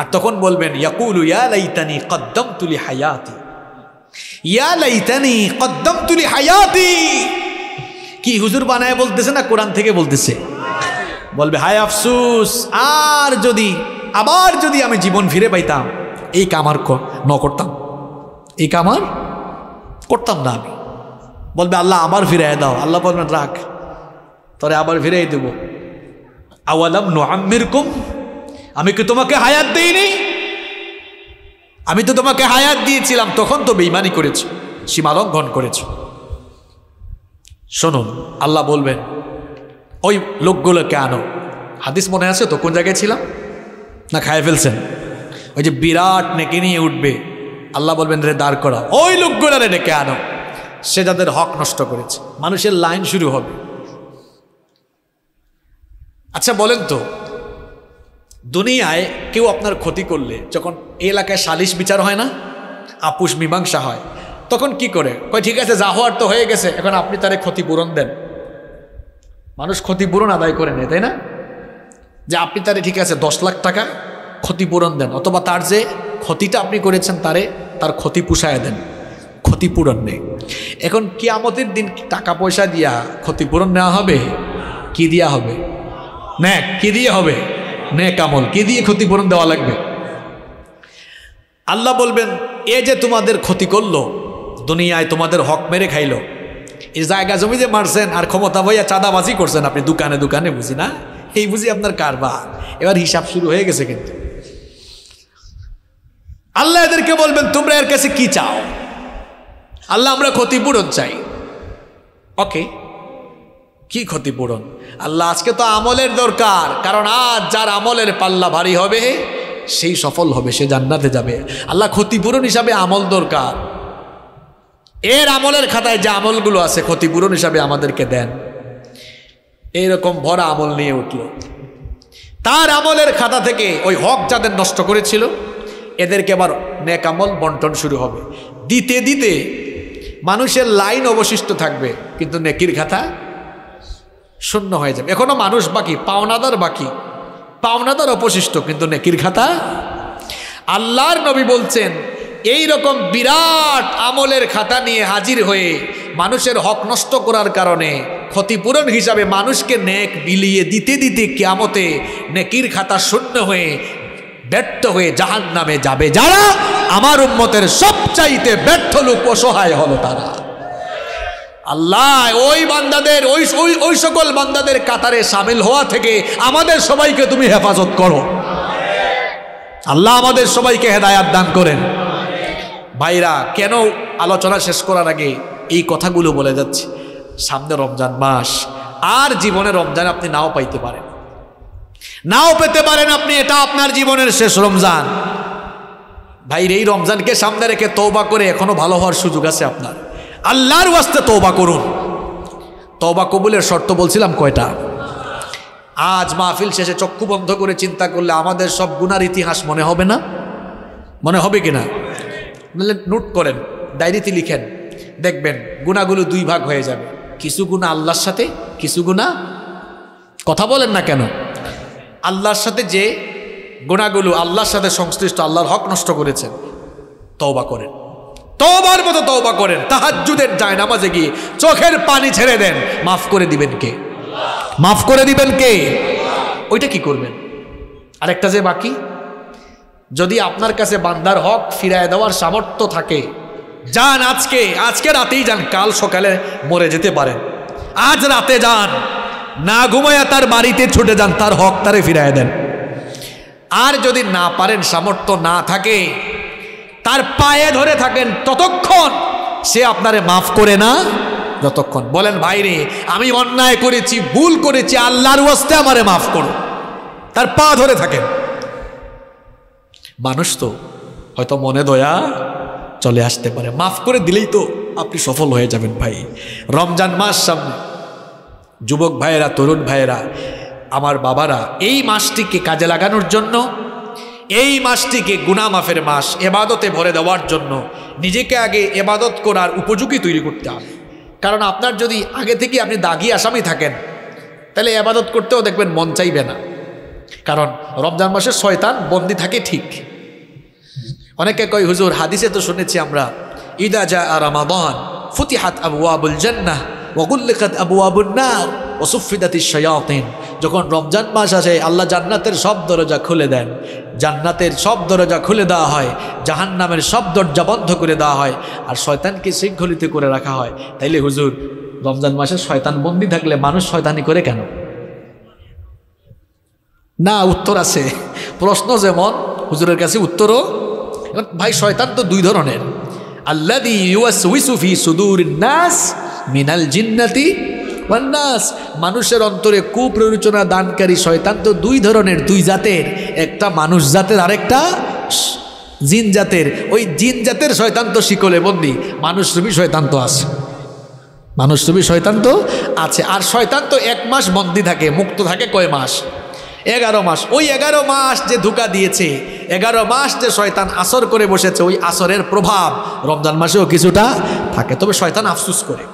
আর তখন বলবেন ইয়াকুল ইয়া লাইতানি কদ্দম তুলি হায়াতি ইয়া লাইতানি কদ্দম তুলি হায়াতি কি হুজুর বানায় বলতেছে না কোরআন থেকে বলতেছে বলবে হায় আফসুস আর যদি আবার যদি আমি জীবন ফিরে পাইতাম এই কামার ন করতাম এই কামার করতাম না আমি বলবে আল্লাহ আমার ফিরাই দাও আল্লাহ বলবেন রাখ তরে আবার ফিরাই দেব আওয়ালাম নোহাম্মির কুম আমি কি তোমাকে হায়াত দিইনি আমি তো তোমাকে হায়াত দিয়েছিলাম তখন তো বেইমানি করেছো সীমালঙ্ঘন করেছ শুনুন আল্লাহ বলবেন ওই লোকগুলো আনো হাদিস মনে আছে তো কোন জায়গায় ছিলাম না খায় ফেলছেন ওই যে বিরাট নেকে নিয়ে উঠবে আল্লাহ বলবেন রে দাঁড় করা ওই লোকগুলো রে ডেকে আনো সে যাদের হক নষ্ট করেছে মানুষের লাইন শুরু হবে আচ্ছা বলেন তো দুনিয়ায় কেউ আপনার ক্ষতি করলে যখন এলাকায় সালিশ বিচার হয় না আপুষ মীমাংসা হয় তখন কি করে কয় ঠিক আছে যা হওয়ার তো হয়ে গেছে এখন আপনি তারে ক্ষতিপূরণ দেন মানুষ ক্ষতিপূরণ আদায় করে নেয় তাই না যে আপনি তারে ঠিক আছে দশ লাখ টাকা ক্ষতিপূরণ দেন অথবা তার যে ক্ষতিটা আপনি করেছেন তারে তার ক্ষতি পুষায় দেন ক্ষতিপূরণ নেই এখন কিয়ামতের দিন টাকা পয়সা দিয়া ক্ষতিপূরণ নেওয়া হবে কি দিয়া হবে ন্যাক কি দিয়ে হবে ন্যাক আমল কি দিয়ে ক্ষতিপূরণ দেওয়া লাগবে আল্লাহ বলবেন এ যে তোমাদের ক্ষতি করলো দুনিয়ায় তোমাদের হক মেরে খাইলো এই জায়গা জমি যে মারছেন আর ক্ষমতা ভাইয়া চাঁদাবাজি করছেন আপনি দোকানে দোকানে বুঝি না এই বুঝি আপনার কারবার এবার হিসাব শুরু হয়ে গেছে কিন্তু আল্লাহ এদেরকে বলবেন তোমরা এর কাছে কি চাও আল্লাহ আমরা ক্ষতিপূরণ চাই ওকে কি ক্ষতিপূরণ আল্লাহ আজকে তো আমলের দরকার কারণ আজ যার আমলের পাল্লা ভারী হবে সেই সফল হবে সে জান্নাতে যাবে আল্লাহ ক্ষতিপূরণ হিসাবে আমল দরকার এর আমলের খাতায় যে আমলগুলো আছে ক্ষতিপূরণ হিসাবে আমাদেরকে দেন এইরকম ভরা আমল নিয়ে উঠল তার আমলের খাতা থেকে ওই হক যাদের নষ্ট করেছিল এদেরকে আবার নেকামল বন্টন শুরু হবে দিতে দিতে মানুষের লাইন অবশিষ্ট থাকবে কিন্তু নেকির খাতা শূন্য হয়ে যাবে এখনও মানুষ বাকি পাওনাদার বাকি পাওনাদার অবশিষ্ট কিন্তু নেকির খাতা আল্লাহর নবী বলছেন এই রকম বিরাট আমলের খাতা নিয়ে হাজির হয়ে মানুষের হক নষ্ট করার কারণে ক্ষতিপূরণ হিসাবে মানুষকে নেক বিলিয়ে দিতে দিতে কেয়ামতে নেকির খাতা শূন্য হয়ে ব্যর্থ হয়ে জাহান নামে যাবে যারা আমার উম্মতের সবচাইতে ব্যর্থ লোক অসহায় হলো তারা আল্লাহ ওই বান্দাদের ওই ওই ওই সকল বান্দাদের কাতারে সামিল হওয়া থেকে আমাদের সবাইকে তুমি হেফাজত করো আল্লাহ আমাদের সবাইকে হেদায়াত দান করেন ভাইরা কেন আলোচনা শেষ করার আগে এই কথাগুলো বলে যাচ্ছে সামনে রমজান মাস আর জীবনে রমজান আপনি নাও পাইতে পারেন নাও পেতে পারেন আপনি এটা আপনার জীবনের শেষ রমজান ভাইর এই রমজানকে সামনে রেখে তৌবা করে এখনো ভালো হওয়ার সুযোগ আছে আপনার আল্লাহর ওয়াস্তে তৌবা করুন তৌবা কবুলের শর্ত বলছিলাম কয়টা আজ মাহফিল শেষে চক্ষু বন্ধ করে চিন্তা করলে আমাদের সব গুনার ইতিহাস মনে হবে না মনে হবে কি না নোট করেন ডায়েরিতে লিখেন দেখবেন গুণাগুলো দুই ভাগ হয়ে যাবে কিছু গুণা আল্লাহর সাথে কিছু গুণা কথা বলেন না কেন আল্লাহর সাথে যে গোনাগুলো আল্লাহর সাথে সংশ্লিষ্ট আল্লাহর হক নষ্ট করেছেন তওবা করেন তওবার মতো তওবা করেন তাহাজ্জুদের যায় নামাজে গিয়ে চোখের পানি ছেড়ে দেন মাফ করে দিবেন কে মাফ করে দিবেন কে ওইটা কি করবেন আরেকটা যে বাকি যদি আপনার কাছে বান্দার হক ফিরায় দেওয়ার সামর্থ্য থাকে যান আজকে আজকে রাতেই যান কাল সকালে মরে যেতে পারেন আজ রাতে যান না ঘুমায়া তার বাড়িতে ছুটে যান তার হক তারে ফিরায় দেন আর যদি না পারেন সামর্থ্য না থাকে তার পায়ে ধরে থাকেন ততক্ষণ সে আপনারে মাফ করে না যতক্ষণ বলেন ভাইরে আমি অন্যায় করেছি ভুল করেছি আল্লাহর ওয়াস্তে আমারে মাফ করো তার পা ধরে থাকেন মানুষ তো হয়তো মনে দয়া চলে আসতে পারে মাফ করে দিলেই তো আপনি সফল হয়ে যাবেন ভাই রমজান মাস সামনে যুবক ভাইয়েরা তরুণ ভাইয়েরা আমার বাবারা এই মাসটিকে কাজে লাগানোর জন্য এই মাসটিকে গুণামাফের মাস এবাদতে ভরে দেওয়ার জন্য নিজেকে আগে এবাদত করার উপযোগী তৈরি করতে হবে কারণ আপনার যদি আগে থেকে আপনি দাগি আসামি থাকেন তাহলে এবাদত করতেও দেখবেন মন চাইবে না কারণ রমজান মাসে শয়তান বন্দি থাকে ঠিক অনেকে কয় হুজুর হাদিসে তো শুনেছি আমরা ইদা যা আর আমাদন ফুতিহাত আবু আবুল জান্নাহ ওগুল্লেখাত আবু আবুন্নার ওসুফিদাতি শয়াতিন যখন রমজান মাস আসে আল্লাহ জান্নাতের সব দরজা খুলে দেন জান্নাতের সব দরজা খুলে দেওয়া হয় জাহান নামের সব দরজা বন্ধ করে দেওয়া হয় আর শয়তানকে শৃঙ্খলিত করে রাখা হয় তাইলে হুজুর রমজান মাসে শয়তান বন্দি থাকলে মানুষ শয়তানি করে কেন না উত্তর আছে প্রশ্ন যেমন হুজুরের কাছে উত্তরও ভাই শয়তান তো দুই ধরনের আল্লাহ মিনাল জিন্নাতি ওয়ান্নাস মানুষের অন্তরে কুপ্ররোচনা দানকারী শয়তান তো দুই ধরনের দুই জাতের একটা মানুষ জাতের আরেকটা জিন জাতের ওই জিন জাতের শয়তান তো শিকলে বন্দি মানুষ রূপী শয়তান তো আছে মানুষ রূপী শয়তান তো আছে আর শয়তান তো এক মাস বন্দি থাকে মুক্ত থাকে কয় মাস এগারো মাস ওই এগারো মাস যে ধোঁকা দিয়েছে এগারো মাস যে শয়তান আসর করে বসেছে ওই আসরের প্রভাব রমজান মাসেও কিছুটা থাকে তবে শয়তান আফসুস করে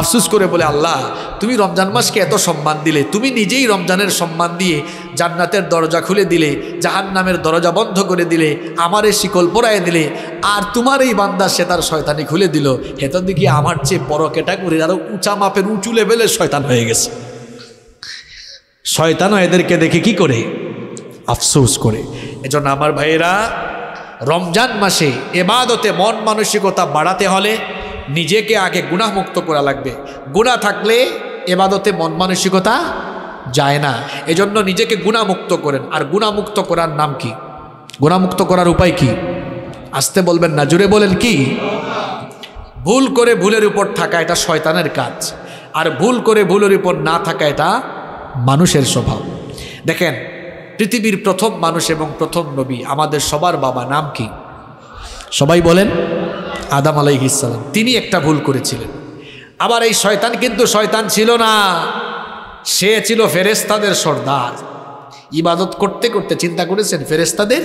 আফসুস করে বলে আল্লাহ তুমি রমজান মাসকে এত সম্মান দিলে তুমি নিজেই রমজানের সম্মান দিয়ে জান্নাতের দরজা খুলে দিলে জাহান নামের দরজা বন্ধ করে দিলে আমারে শিকল পরায় দিলে আর তোমার এই বান্দা সে তার শয়তানি খুলে দিল হেত দিকে আমার চেয়ে বড় ক্যাটাগরির আরও উঁচা মাপের উঁচু লেভেলের শয়তান হয়ে গেছে শয়তান এদেরকে দেখে কি করে আফসোস করে এজন্য আমার ভাইয়েরা রমজান মাসে এবাদতে মন মানসিকতা বাড়াতে হলে নিজেকে আগে গুণামুক্ত করা লাগবে গুণা থাকলে এবাদতে মন মানসিকতা যায় না এজন্য নিজেকে গুণামুক্ত করেন আর গুণামুক্ত করার নাম কি গুণামুক্ত করার উপায় কি আসতে বলবেন না জুড়ে বলেন কি ভুল করে ভুলের উপর থাকা এটা শয়তানের কাজ আর ভুল করে ভুলের উপর না থাকা এটা মানুষের স্বভাব দেখেন পৃথিবীর প্রথম মানুষ এবং প্রথম নবী আমাদের সবার বাবা নাম কি সবাই বলেন আদাম আলাইহিসাল্লাম তিনি একটা ভুল করেছিলেন আবার এই শয়তান কিন্তু শয়তান ছিল না সে ছিল ফেরেস্তাদের সর্দার ইবাদত করতে করতে চিন্তা করেছেন ফেরেস্তাদের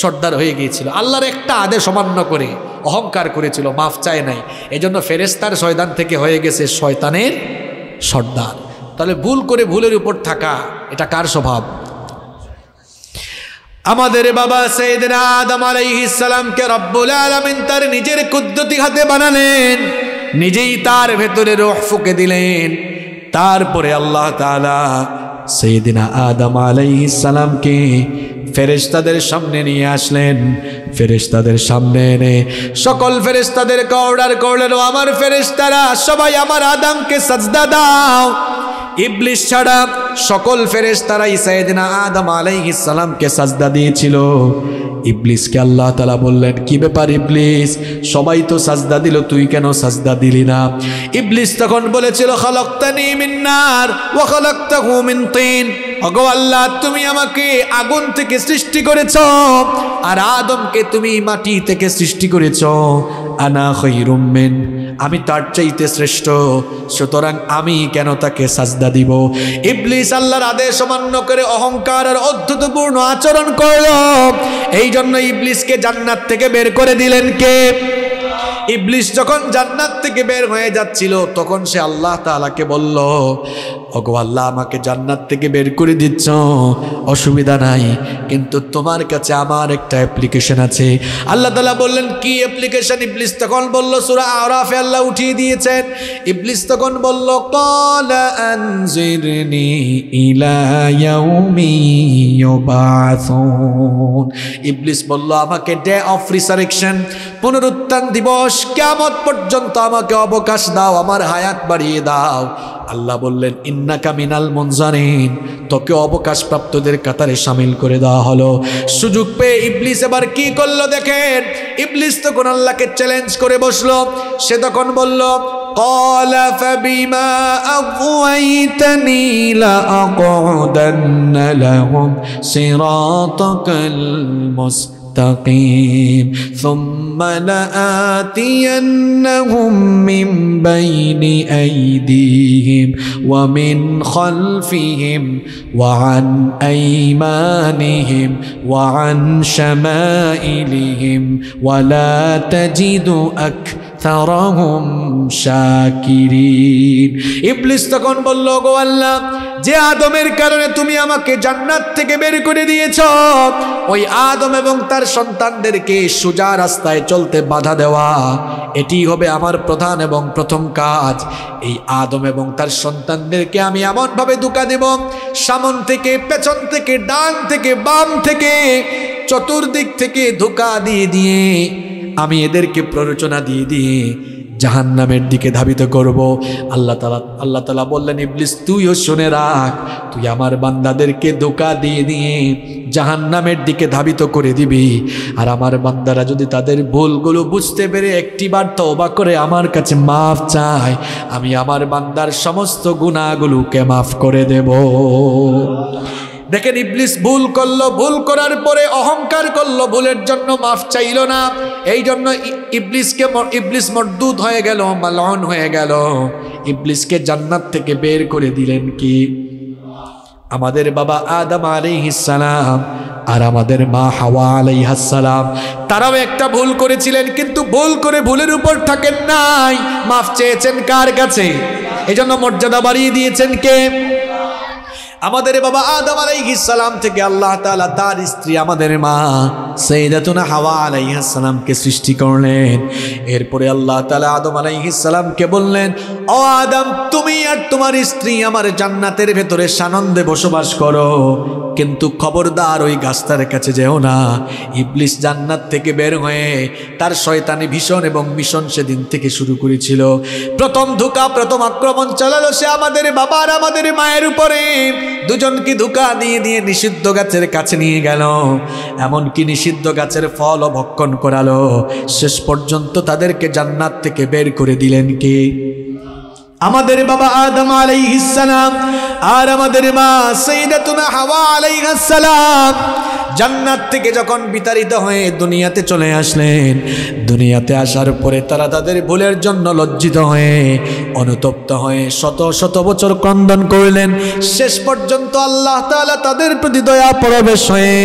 সর্দার হয়ে গিয়েছিল আল্লাহর একটা আদেশ অমান্য করে অহংকার করেছিল মাফ চায় নাই এজন্য ফেরেস্তার শয়তান থেকে হয়ে গেছে শয়তানের সর্দার তাহলে ভুল করে ভুলের উপর থাকা এটা কার স্বভাব আমাদের বাবা সৈদিন আদম রব্বুল আলমিন তার নিজের কুদ্দতি হাতে বানালেন নিজেই তার ভেতরে রোহ ফুকে দিলেন তারপরে আল্লাহ তালা সৈদিনা আদম আলাইহিসালামকে ফেরেশতাদের সামনে নিয়ে আসলেন ফেরেশতাদের সামনে এনে সকল ফেরেশতাদেরকে অর্ডার করলেন আমার ফেরেশতারা সবাই আমার আদমকে সাজদা দাও ইবলিশ ছাড়া সকল ফেরেস তারা ইসাইদিনা আদম সালামকে সাজদা দিয়েছিল ইবলিসকে আল্লাহ তালা বললেন কি ব্যাপার ইবলিস সবাই তো সাজদা দিল তুই কেন সাজদা দিলি না ইবলিস তখন বলেছিল খালকতানি মিন্নার ও খালকতাহু মিন তিন আল্লাহ তুমি আমাকে আগুন থেকে সৃষ্টি করেছ আর আদমকে তুমি মাটি থেকে সৃষ্টি করেছ আনা খৈরুমেন আমি তার চাইতে শ্রেষ্ঠ সুতরাং আমি কেন তাকে সাজদা দিব ইবলিস আল্লাহর আদেশ অমান্য করে অহংকার আর অদ্ভুতপূর্ণ আচরণ করল এই জন্য ইবলিসকে জান্নাত থেকে বের করে দিলেন কে ইবলিশ যখন জান্নাত থেকে বের হয়ে যাচ্ছিল তখন সে আল্লাহ তালাকে বলল অগো আল্লাহ আমাকে জান্নাত থেকে বের করে দিচ্ছ অসুবিধা নাই কিন্তু তোমার কাছে আমার একটা অ্যাপ্লিকেশন আছে আল্লাহ তালা বললেন কি অ্যাপ্লিকেশন ইবলিস তখন বলল সুরা আরাফ আল্লাহ উঠিয়ে দিয়েছেন ইবলিস তখন বলল কলা ইবলিস বলল আমাকে ডে অফ রিসারেকশন পুনরুত্থান দিবস মানুষ কেমন পর্যন্ত আমাকে অবকাশ দাও আমার হায়াত বাড়িয়ে দাও আল্লাহ বললেন ইন্না কামিনাল মনজারিন তোকে অবকাশপ্রাপ্তদের কাতারে সামিল করে দেওয়া হলো সুযোগ পেয়ে ইবলিস এবার কি করলো দেখেন ইবলিস তখন আল্লাহকে চ্যালেঞ্জ করে বসলো সে তখন বলল قال مستقيم ثم لآتينهم من بين أيديهم ومن خلفهم وعن أيمانهم وعن شمائلهم ولا تجد أكثر আকতারহুম শাকিরিন ইবলিস তখন বলল গো আল্লাহ যে আদমের কারণে তুমি আমাকে জান্নাত থেকে বের করে দিয়েছ ওই আদম এবং তার সন্তানদেরকে সোজা রাস্তায় চলতে বাধা দেওয়া এটি হবে আমার প্রধান এবং প্রথম কাজ এই আদম এবং তার সন্তানদেরকে আমি এমনভাবে দুকা দেব সামন থেকে পেছন থেকে ডান থেকে বাম থেকে চতুর্দিক থেকে ধোকা দিয়ে দিয়ে আমি এদেরকে প্ররোচনা দিয়ে দিয়ে জাহান নামের দিকে ধাবিত করব আল্লাহ তালা আল্লাহ তালা বললেন ইবলিস তুইও শুনে রাখ তুই আমার বান্দাদেরকে ধোকা দিয়ে দিয়ে জাহান নামের দিকে ধাবিত করে দিবি আর আমার বান্দারা যদি তাদের ভুলগুলো বুঝতে পেরে একটিবার তবা করে আমার কাছে মাফ চায় আমি আমার বান্দার সমস্ত গুণাগুলোকে মাফ করে দেব দেখেন ইবলিস ভুল করলো ভুল করার পরে অহংকার করলো ভুলের জন্য মাফ চাইল না এই জন্য ইবলিসকে ইবলিস মরদুদ হয়ে গেল মালন হয়ে গেল ইবলিসকে জান্নাত থেকে বের করে দিলেন কি আমাদের বাবা আদম সালাম আর আমাদের মা হাওয়া আলাইহাসালাম তারাও একটা ভুল করেছিলেন কিন্তু ভুল করে ভুলের উপর থাকেন নাই মাফ চেয়েছেন কার কাছে এজন্য মর্যাদা বাড়িয়ে দিয়েছেন কে আমাদের বাবা আদম সালাম থেকে আল্লাহ তালা তার স্ত্রী আমাদের মা সেইদাতুনা হাওয়া আলাইহাসালামকে সৃষ্টি করলেন এরপরে আল্লাহ তালা আদম আলাইহিসালামকে বললেন ও আদম তুমি আর তোমার স্ত্রী আমার জান্নাতের ভেতরে সানন্দে বসবাস করো কিন্তু খবরদার ওই গাছটার কাছে যেও না ইবলিশ জান্নাত থেকে বের হয়ে তার শয়তানি ভীষণ এবং মিশন সেদিন থেকে শুরু করেছিল প্রথম ধোকা প্রথম আক্রমণ চালালো সে আমাদের বাবার আমাদের মায়ের উপরে দুজনকে ধোকা দিয়ে দিয়ে নিষিদ্ধ গাছের কাছে নিয়ে গেল এমনকি নিষিদ্ধ গাছের ফল ভক্ষণ করালো শেষ পর্যন্ত তাদেরকে জান্নাত থেকে বের করে দিলেন কে আমাদের বাবা আদম আলাইহিস সালাম আর আমাদের মা সাইদাতুনা হাওয়া আলাইহিস সালাম জান্নাত থেকে যখন বিতাড়িত হয়ে দুনিয়াতে চলে আসলেন দুনিয়াতে আসার পরে তারা তাদের ভুলের জন্য লজ্জিত হয়ে অনুতপ্ত হয়ে শত শত বছর ক্রন্দন করলেন শেষ পর্যন্ত আল্লাহ তালা তাদের প্রতি দয়া প্রবেশ হয়ে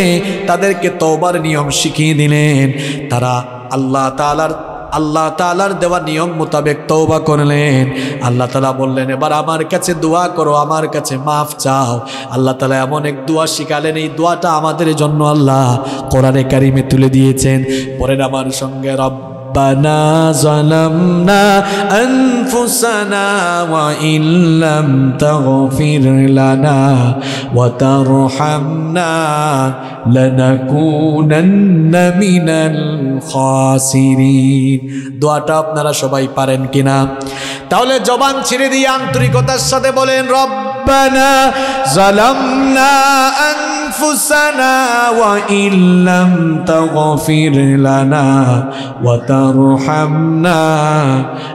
তাদেরকে তওবার নিয়ম শিখিয়ে দিলেন তারা আল্লাহ তালার আল্লাহ তালার দেওয়া নিয়ম মোতাবেক তৌবা করলেন আল্লাহ তালা বললেন এবার আমার কাছে দোয়া করো আমার কাছে মাফ চাও আল্লাহ তালা এমন এক দোয়া শিখালেন এই দোয়াটা আমাদের জন্য আল্লাহ কোরআনে কারিমে তুলে দিয়েছেন পরের আমার সঙ্গে রব ربنا ظلمنا أنفسنا وإن لم تغفر لنا وترحمنا لنكونن من الخاسرين দোয়াটা আপনারা সবাই পারেন কিনা তাহলে জবান ছেড়ে দিয়ে আন্তরিকতার সাথে বলেন রব্বানা জালামনা আন أنفسنا وإن لم تغفر لنا وترحمنا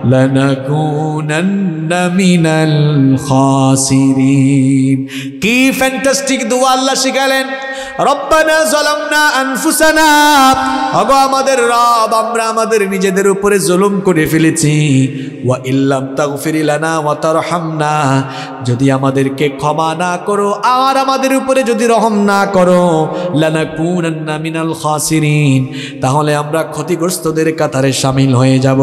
لنكونن من الخاسرين كيف انتستيك دعاء الله شكالين রব্বানা না আনফুসানা হগো আমাদের রব আমরা আমাদের নিজেদের উপরে জুলুম করে ফেলেছি ওয়া ইল্লাম ফিরিলানা লানা ওয়া তারহামনা যদি আমাদেরকে ক্ষমা না করো আর আমাদের উপরে যদি রহম না করো লানাকুনান্না মিনাল খাসিরিন তাহলে আমরা ক্ষতিগ্রস্তদের কাতারে সামিল হয়ে যাব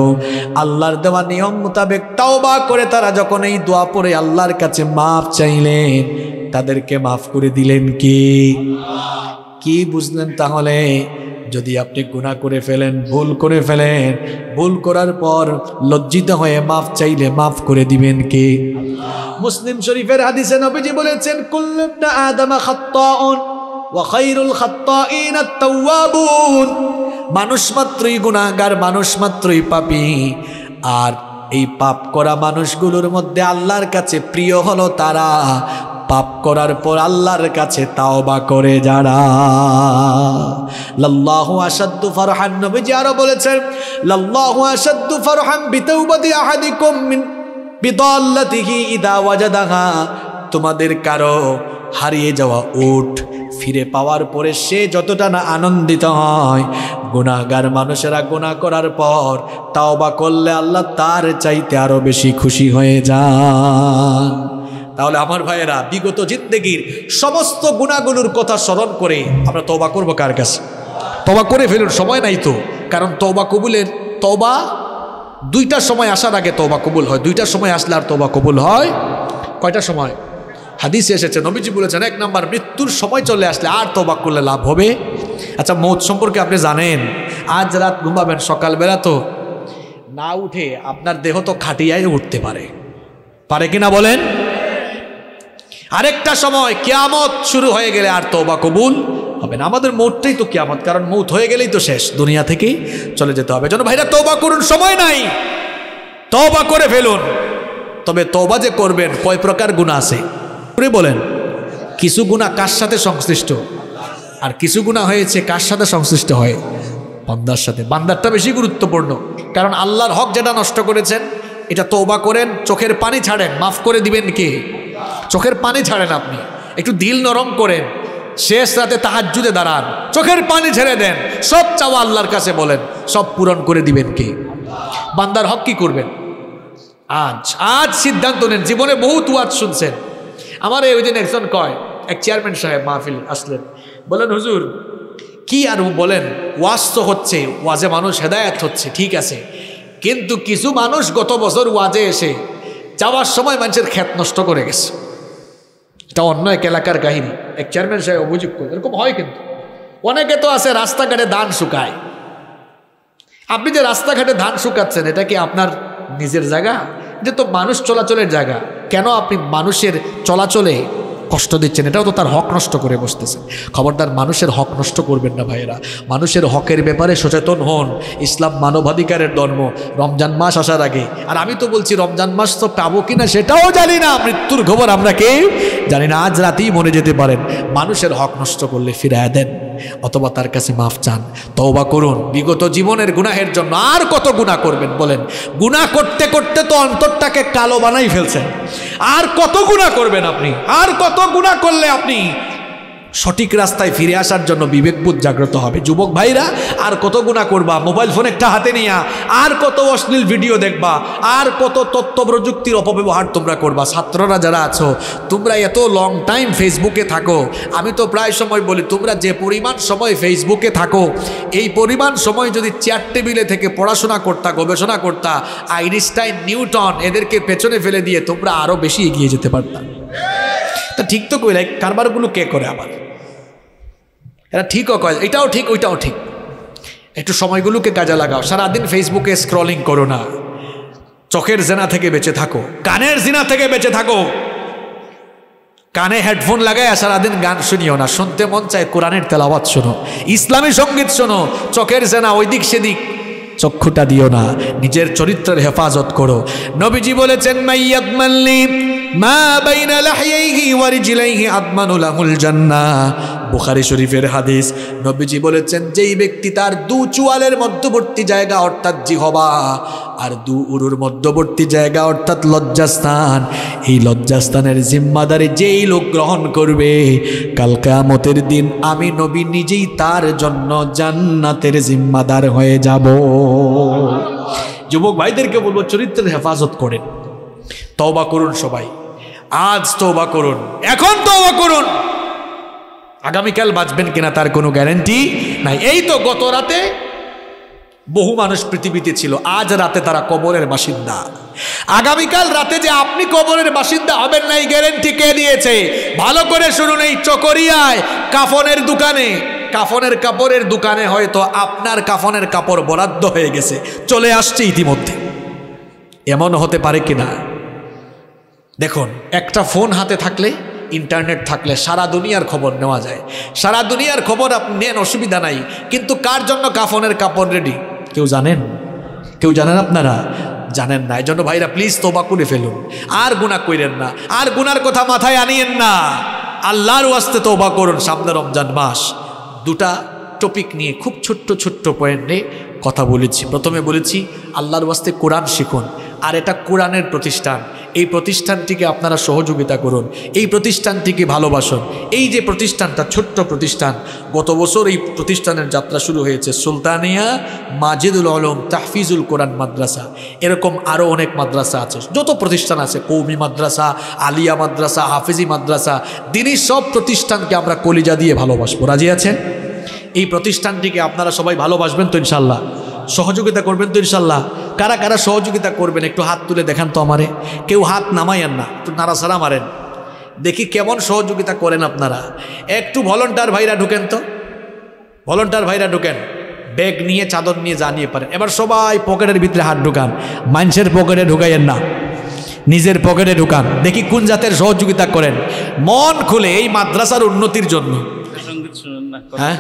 আল্লাহর দেওয়া নিয়ম মোতাবেক তাওবা করে তারা যখন এই দোয়া পড়ে আল্লাহর কাছে মাফ চাইলেন তাদেরকে মাফ করে দিলেন কি কি বুঝলেন তাহলে যদি আপনি গুণা করে ফেলেন ভুল করে ফেলেন ভুল করার পর লজ্জিত হয়ে মাফ চাইলে মাফ করে দিবেন কে মুসলিম শরীফের হাদিসে নবীজি বলেছেন কুল্লুবনা আদামা খাত্তাউন ওয়া খায়রুল খাত্তাইন আত-তাওয়াবুন মানুষ মাত্রই গুণাগার মানুষ মাত্রই পাপী আর এই পাপ করা মানুষগুলোর মধ্যে আল্লাহর কাছে প্রিয় হলো তারা পাপ করার পর আল্লাহর কাছে তাওবা করে যারা লাল্লাহু আসাদ্দু ফারহান নবীজি আরো বলেছেন লাল্লাহু আসাদ্দু ফারহান বিতাওবাতি আহাদিকুম মিন বিদাল্লাতিহি ইদা ওয়াজাদাহা তোমাদের কারো হারিয়ে যাওয়া উঠ ফিরে পাওয়ার পরে সে যতটা না আনন্দিত হয় গুণাগার মানুষেরা গুণা করার পর তাওবা করলে আল্লাহ তার চাইতে আরও বেশি খুশি হয়ে যান তাহলে আমার ভাইয়েরা বিগত জিন্দগির সমস্ত গুণাগুলোর কথা স্মরণ করে আমরা তবা করব কার কাছে তবা করে ফেলুন সময় নাই তো কারণ তবা কবুলের তবা দুইটা সময় আসার আগে তবা কবুল হয় দুইটা সময় আসলে আর তবা কবুল হয় কয়টা সময় হাদিসে এসেছে নবীজি বলেছেন এক নম্বর মৃত্যুর সময় চলে আসলে আর তবা করলে লাভ হবে আচ্ছা মৌত সম্পর্কে আপনি জানেন আজ রাত ঘুমাবেন সকালবেলা তো না উঠে আপনার দেহ তো খাটিয়ায় উঠতে পারে পারে কিনা বলেন আরেকটা সময় কেয়ামত শুরু হয়ে গেলে আর তৌবা কবুল হবে না আমাদের মোটটাই তো কেয়ামত কারণ মৌত হয়ে গেলেই তো শেষ দুনিয়া থেকেই চলে যেতে হবে যেন ভাইরা তৌবা করুন সময় নাই তৌবা করে ফেলুন তবে তৌবা যে করবেন কয় প্রকার গুণা আছে বলেন কিছু গুণা কার সাথে সংশ্লিষ্ট আর কিছু গুণা হয়েছে কার সাথে সংশ্লিষ্ট হয় বান্দার সাথে বান্দারটা বেশি গুরুত্বপূর্ণ কারণ আল্লাহর হক যেটা নষ্ট করেছেন এটা তৌবা করেন চোখের পানি ছাড়েন মাফ করে দিবেন কে চোখের পানি ছাড়েন আপনি একটু দিল নরম করেন শেষ রাতে তাহাজুদে দাঁড়ান চোখের পানি ছেড়ে দেন সব চাওয়া আল্লাহর কাছে বলেন সব পূরণ করে দিবেন কে বান্দার হক কি করবেন আজ আজ সিদ্ধান্ত নেন জীবনে বহু তুয়াজ শুনছেন আমার ওই দিন একজন কয় এক চেয়ারম্যান সাহেব মাহফিল আসলেন বলেন হুজুর কি আর বলেন ওয়াজ তো হচ্ছে ওয়াজে মানুষ হেদায়াত হচ্ছে ঠিক আছে কিন্তু কিছু মানুষ গত বছর ওয়াজে এসে যাওয়ার সময় মানুষের খ্যাত নষ্ট করে গেছে এটা অন্য এক এলাকার কাহিনী এক চেয়ারম্যান সাহেব অভিযোগ করে এরকম হয় কিন্তু অনেকে তো আছে রাস্তাঘাটে ধান শুকায় আপনি যে রাস্তাঘাটে ধান শুকাচ্ছেন এটা কি আপনার নিজের জায়গা যে তো মানুষ চলাচলের জায়গা কেন আপনি মানুষের চলাচলে কষ্ট দিচ্ছেন এটাও তো তার হক নষ্ট করে বসতেছে খবরদার মানুষের হক নষ্ট করবেন না ভাইয়েরা মানুষের হকের ব্যাপারে সচেতন হন ইসলাম মানবাধিকারের ধর্ম রমজান মাস আসার আগে আর আমি তো বলছি রমজান মাস তো পাবো কিনা সেটাও জানি না মৃত্যুর খবর আমরা কে জানি না আজ রাতেই মনে যেতে পারেন মানুষের হক নষ্ট করলে ফিরায় দেন অথবা তার কাছে মাফ চান তওবা করুন বিগত জীবনের গুনাহের জন্য আর কত গুণা করবেন বলেন গুণা করতে করতে তো অন্তরটাকে কালো বানাই ফেলছেন আর কত গুণা করবেন আপনি আর কত গুণা করলে আপনি সঠিক রাস্তায় ফিরে আসার জন্য বিবেকবোধ জাগ্রত হবে যুবক ভাইরা আর কত গুণা করবা মোবাইল ফোন একটা হাতে নিয়া আর কত অশ্লীল ভিডিও দেখবা আর কত তথ্য প্রযুক্তির অপব্যবহার তোমরা করবা ছাত্ররা যারা আছো তোমরা এত লং টাইম ফেসবুকে থাকো আমি তো প্রায় সময় বলি তোমরা যে পরিমাণ সময় ফেসবুকে থাকো এই পরিমাণ সময় যদি চেয়ার টেবিলে থেকে পড়াশোনা করতা গবেষণা করতা আইনস্টাইন নিউটন এদেরকে পেছনে ফেলে দিয়ে তোমরা আরও বেশি এগিয়ে যেতে পারতাম তা ঠিক তো কইলে কারবারগুলো কে করে আবার এরা ঠিকও কয় এটাও ঠিক ওইটাও ঠিক একটু সময়গুলোকে কাজে লাগাও সারাদিন ফেসবুকে স্ক্রলিং করো না চোখের জেনা থেকে বেঁচে থাকো কানের জেনা থেকে বেঁচে থাকো কানে হেডফোন লাগায় সারাদিন গান শুনিও না শুনতে মন চায় কোরআনের তেলাওয়াত শোনো ইসলামী সঙ্গীত শোনো চোখের জেনা ওই দিক সেদিক চক্ষুটা দিও না নিজের চরিত্রের হেফাজত করো নবীজি বলেছেন মাইয়াদমাল্লি মা বাইনা লাহিয়াইহি ওয়া রিজলাইহি আদমানু লাহুল জান্নাহ বুখারী শরীফের হাদিস নবীজি বলেছেন যেই ব্যক্তি তার দু চুয়ালের মধ্যবর্তী জায়গা অর্থাৎ জিহবা আর দু উরুর মধ্যবর্তী জায়গা অর্থাৎ লজ্জাস্থান এই লজ্জাস্থানের জিম্মাদারি যেই লোক গ্রহণ করবে কালকামতের দিন আমি নবী নিজেই তার জন্য জান্নাতের জিম্মাদার হয়ে যাব যুবক ভাইদেরকে বলবো চরিত্রের হেফাজত করেন তবা করুন সবাই আজ তবা করুন এখন তবা করুন আগামীকাল বাঁচবেন কিনা তার কোনো গ্যারেন্টি নাই এই তো গত রাতে বহু মানুষ পৃথিবীতে ছিল আজ রাতে তারা কবরের বাসিন্দা আগামীকাল রাতে যে আপনি কবরের বাসিন্দা হবেন না এই গ্যারেন্টি কে দিয়েছে ভালো করে শুনুন এই চকরিয়ায় কাফনের দোকানে কাফনের কাপড়ের দোকানে হয়তো আপনার কাফনের কাপড় বরাদ্দ হয়ে গেছে চলে আসছে ইতিমধ্যে এমন হতে পারে কি না দেখুন একটা ফোন হাতে থাকলে ইন্টারনেট থাকলে সারা দুনিয়ার খবর নেওয়া যায় সারা দুনিয়ার খবর আপনি নেন অসুবিধা নাই কিন্তু কার জন্য কাফনের কাপড় রেডি কেউ জানেন কেউ জানেন আপনারা জানেন না এই জন্য ভাইরা প্লিজ তোবা করে ফেলুন আর গুণা করেন না আর গুনার কথা মাথায় আনিয়েন না আল্লাহর ওয়াস্তে তোবা করুন সামনে রমজান মাস দুটা টপিক নিয়ে খুব ছোট্ট ছোট্ট পয়েন্ট নিয়ে কথা বলেছি প্রথমে বলেছি আল্লাহর ওয়াস্তে কোরআন শিখুন আর এটা কোরআনের প্রতিষ্ঠান এই প্রতিষ্ঠানটিকে আপনারা সহযোগিতা করুন এই প্রতিষ্ঠানটিকে ভালোবাসুন এই যে প্রতিষ্ঠানটা ছোট্ট প্রতিষ্ঠান গত বছর এই প্রতিষ্ঠানের যাত্রা শুরু হয়েছে সুলতানিয়া মাজিদুল আলম তাহফিজুল কোরআন মাদ্রাসা এরকম আরও অনেক মাদ্রাসা আছে যত প্রতিষ্ঠান আছে কৌমি মাদ্রাসা আলিয়া মাদ্রাসা হাফিজি মাদ্রাসা দিনই সব প্রতিষ্ঠানকে আমরা কলিজা দিয়ে ভালোবাসবো রাজি আছেন এই প্রতিষ্ঠানটিকে আপনারা সবাই ভালোবাসবেন তো ইনশাল্লাহ সহযোগিতা করবেন তো ইনশাল্লাহ কারা কারা সহযোগিতা করবেন একটু হাত তুলে দেখান তো আমারে কেউ হাত নামাইয়েন না একটু নাড়াছাড়া মারেন দেখি কেমন সহযোগিতা করেন আপনারা একটু ভলন্টার ভাইরা ঢুকেন তো ভলন্টার ভাইরা ঢুকেন ব্যাগ নিয়ে চাদর নিয়ে জানিয়ে পারেন এবার সবাই পকেটের ভিতরে হাত ঢুকান মানুষের পকেটে ঢুকাইয়েন না নিজের পকেটে ঢুকান দেখি কোন জাতের সহযোগিতা করেন মন খুলে এই মাদ্রাসার উন্নতির জন্য হ্যাঁ?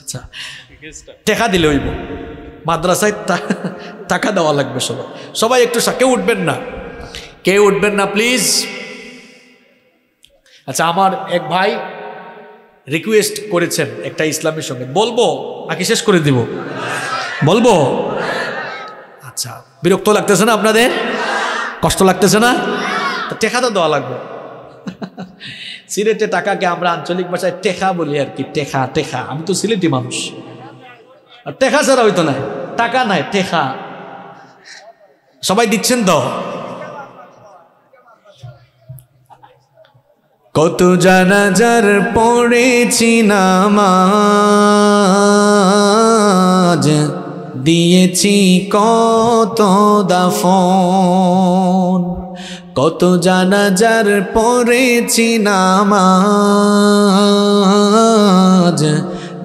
আচ্ছা। টেকা দিলে হইব মাদ্রাসায় টাকা দেওয়া লাগবে সবাই সবাই একটু কেউ উঠবেন না কেউ উঠবেন না প্লিজ আচ্ছা আমার এক ভাই রিকোয়েস্ট করেছেন একটা ইসলামের সঙ্গে বলবো আকি শেষ করে দিব বলবো আচ্ছা বিরক্ত লাগতেছে না আপনাদের কষ্ট লাগতেছে না তো দেওয়া লাগবে *laughs* সিলেটে টাকাকে আমরা আঞ্চলিক ভাষায় টেখা বলি আর কি টেখা টেখা আমি তো সিলেটি মানুষ আর টেখা ছাড়া হইতো নাই টাকা নাই টেখা সবাই দিচ্ছেন তো কত যার পড়েছি নামাজ দিয়েছি কত দাফন কত জানাজার পড়েছি নামাজ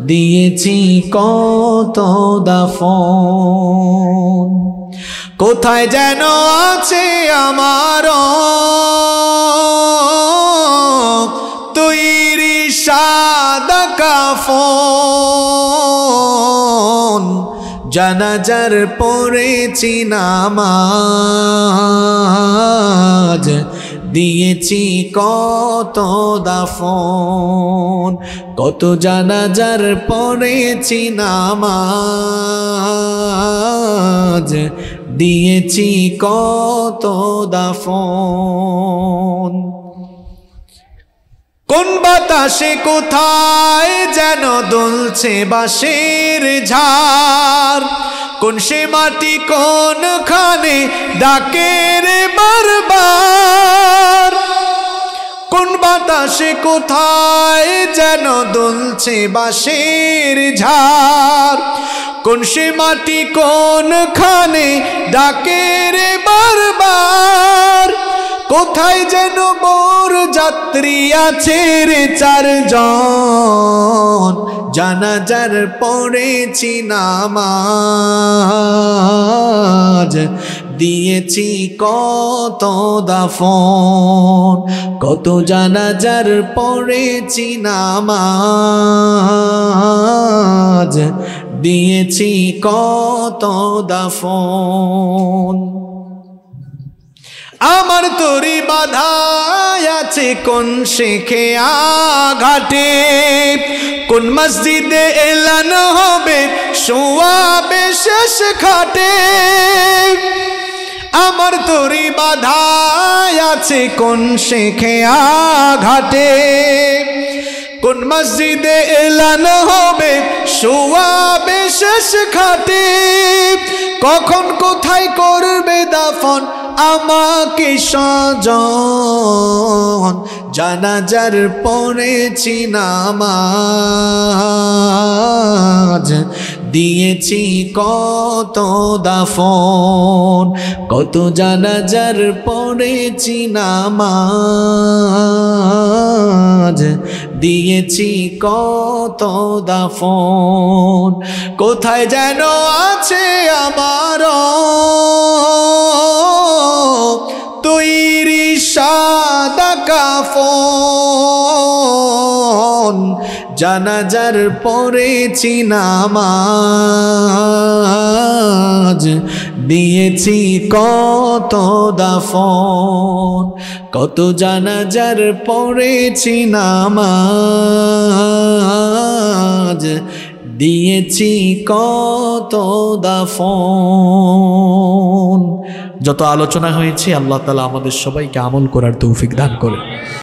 দিয়েছি কত দাফন কোথায় যেন আছে আমার তৈরি সাদা কাফন জানাজার পড়েছি নামাজ দিয়েছি কত দাফন কত জানাজার পড়েছি নামাজ দিয়েছি কত দাফন কোন বাতাসে কোথায় যেন দুলছে বাসের ঝাড় কোন সে মাটি কোন খানে ডাকের বারবার কোন বাতাসে কোথায় যেন দুলছে বাসের ঝাড় কোন সে মাটি কোন খানে ডাকের বারবার কোথায় যেন মোর যাত্রী আছে রে চারজন জানাজার পড়েছি নামাজ দিয়েছি কত দাফন কত জানাজার পড়েছি নামাজ দিয়েছি কত দাফন আমার তরি বাধা আছে কোন শিখে আঘাটে কোন মসজিদে এলানো হবে শোয়াবে শেষ খাটে আমার তোরি বাধায় আছে কোন শেখে আঘাটে কোন মসজিদে এলান হবে শোয়া বেশেষ খাটে কখন কোথায় করবে দাফন আমাকে সজন জানাজার পড়েছি নামাজ দিয়েছি কত দাফন কত জানাজার পড়েছি নামাজ দিয়েছি কত দাফন কোথায় যেন আছে আমার তৈরি সাদা কাফন জানাজার পরে চিনামাজ দিয়েছি কত দাফন কত জানাজার পরে চিনামাজ দিয়েছি কত দাফন যত আলোচনা হয়েছে আল্লাহ তালা আমাদের সবাইকে আমল করার তৌফিক দান করে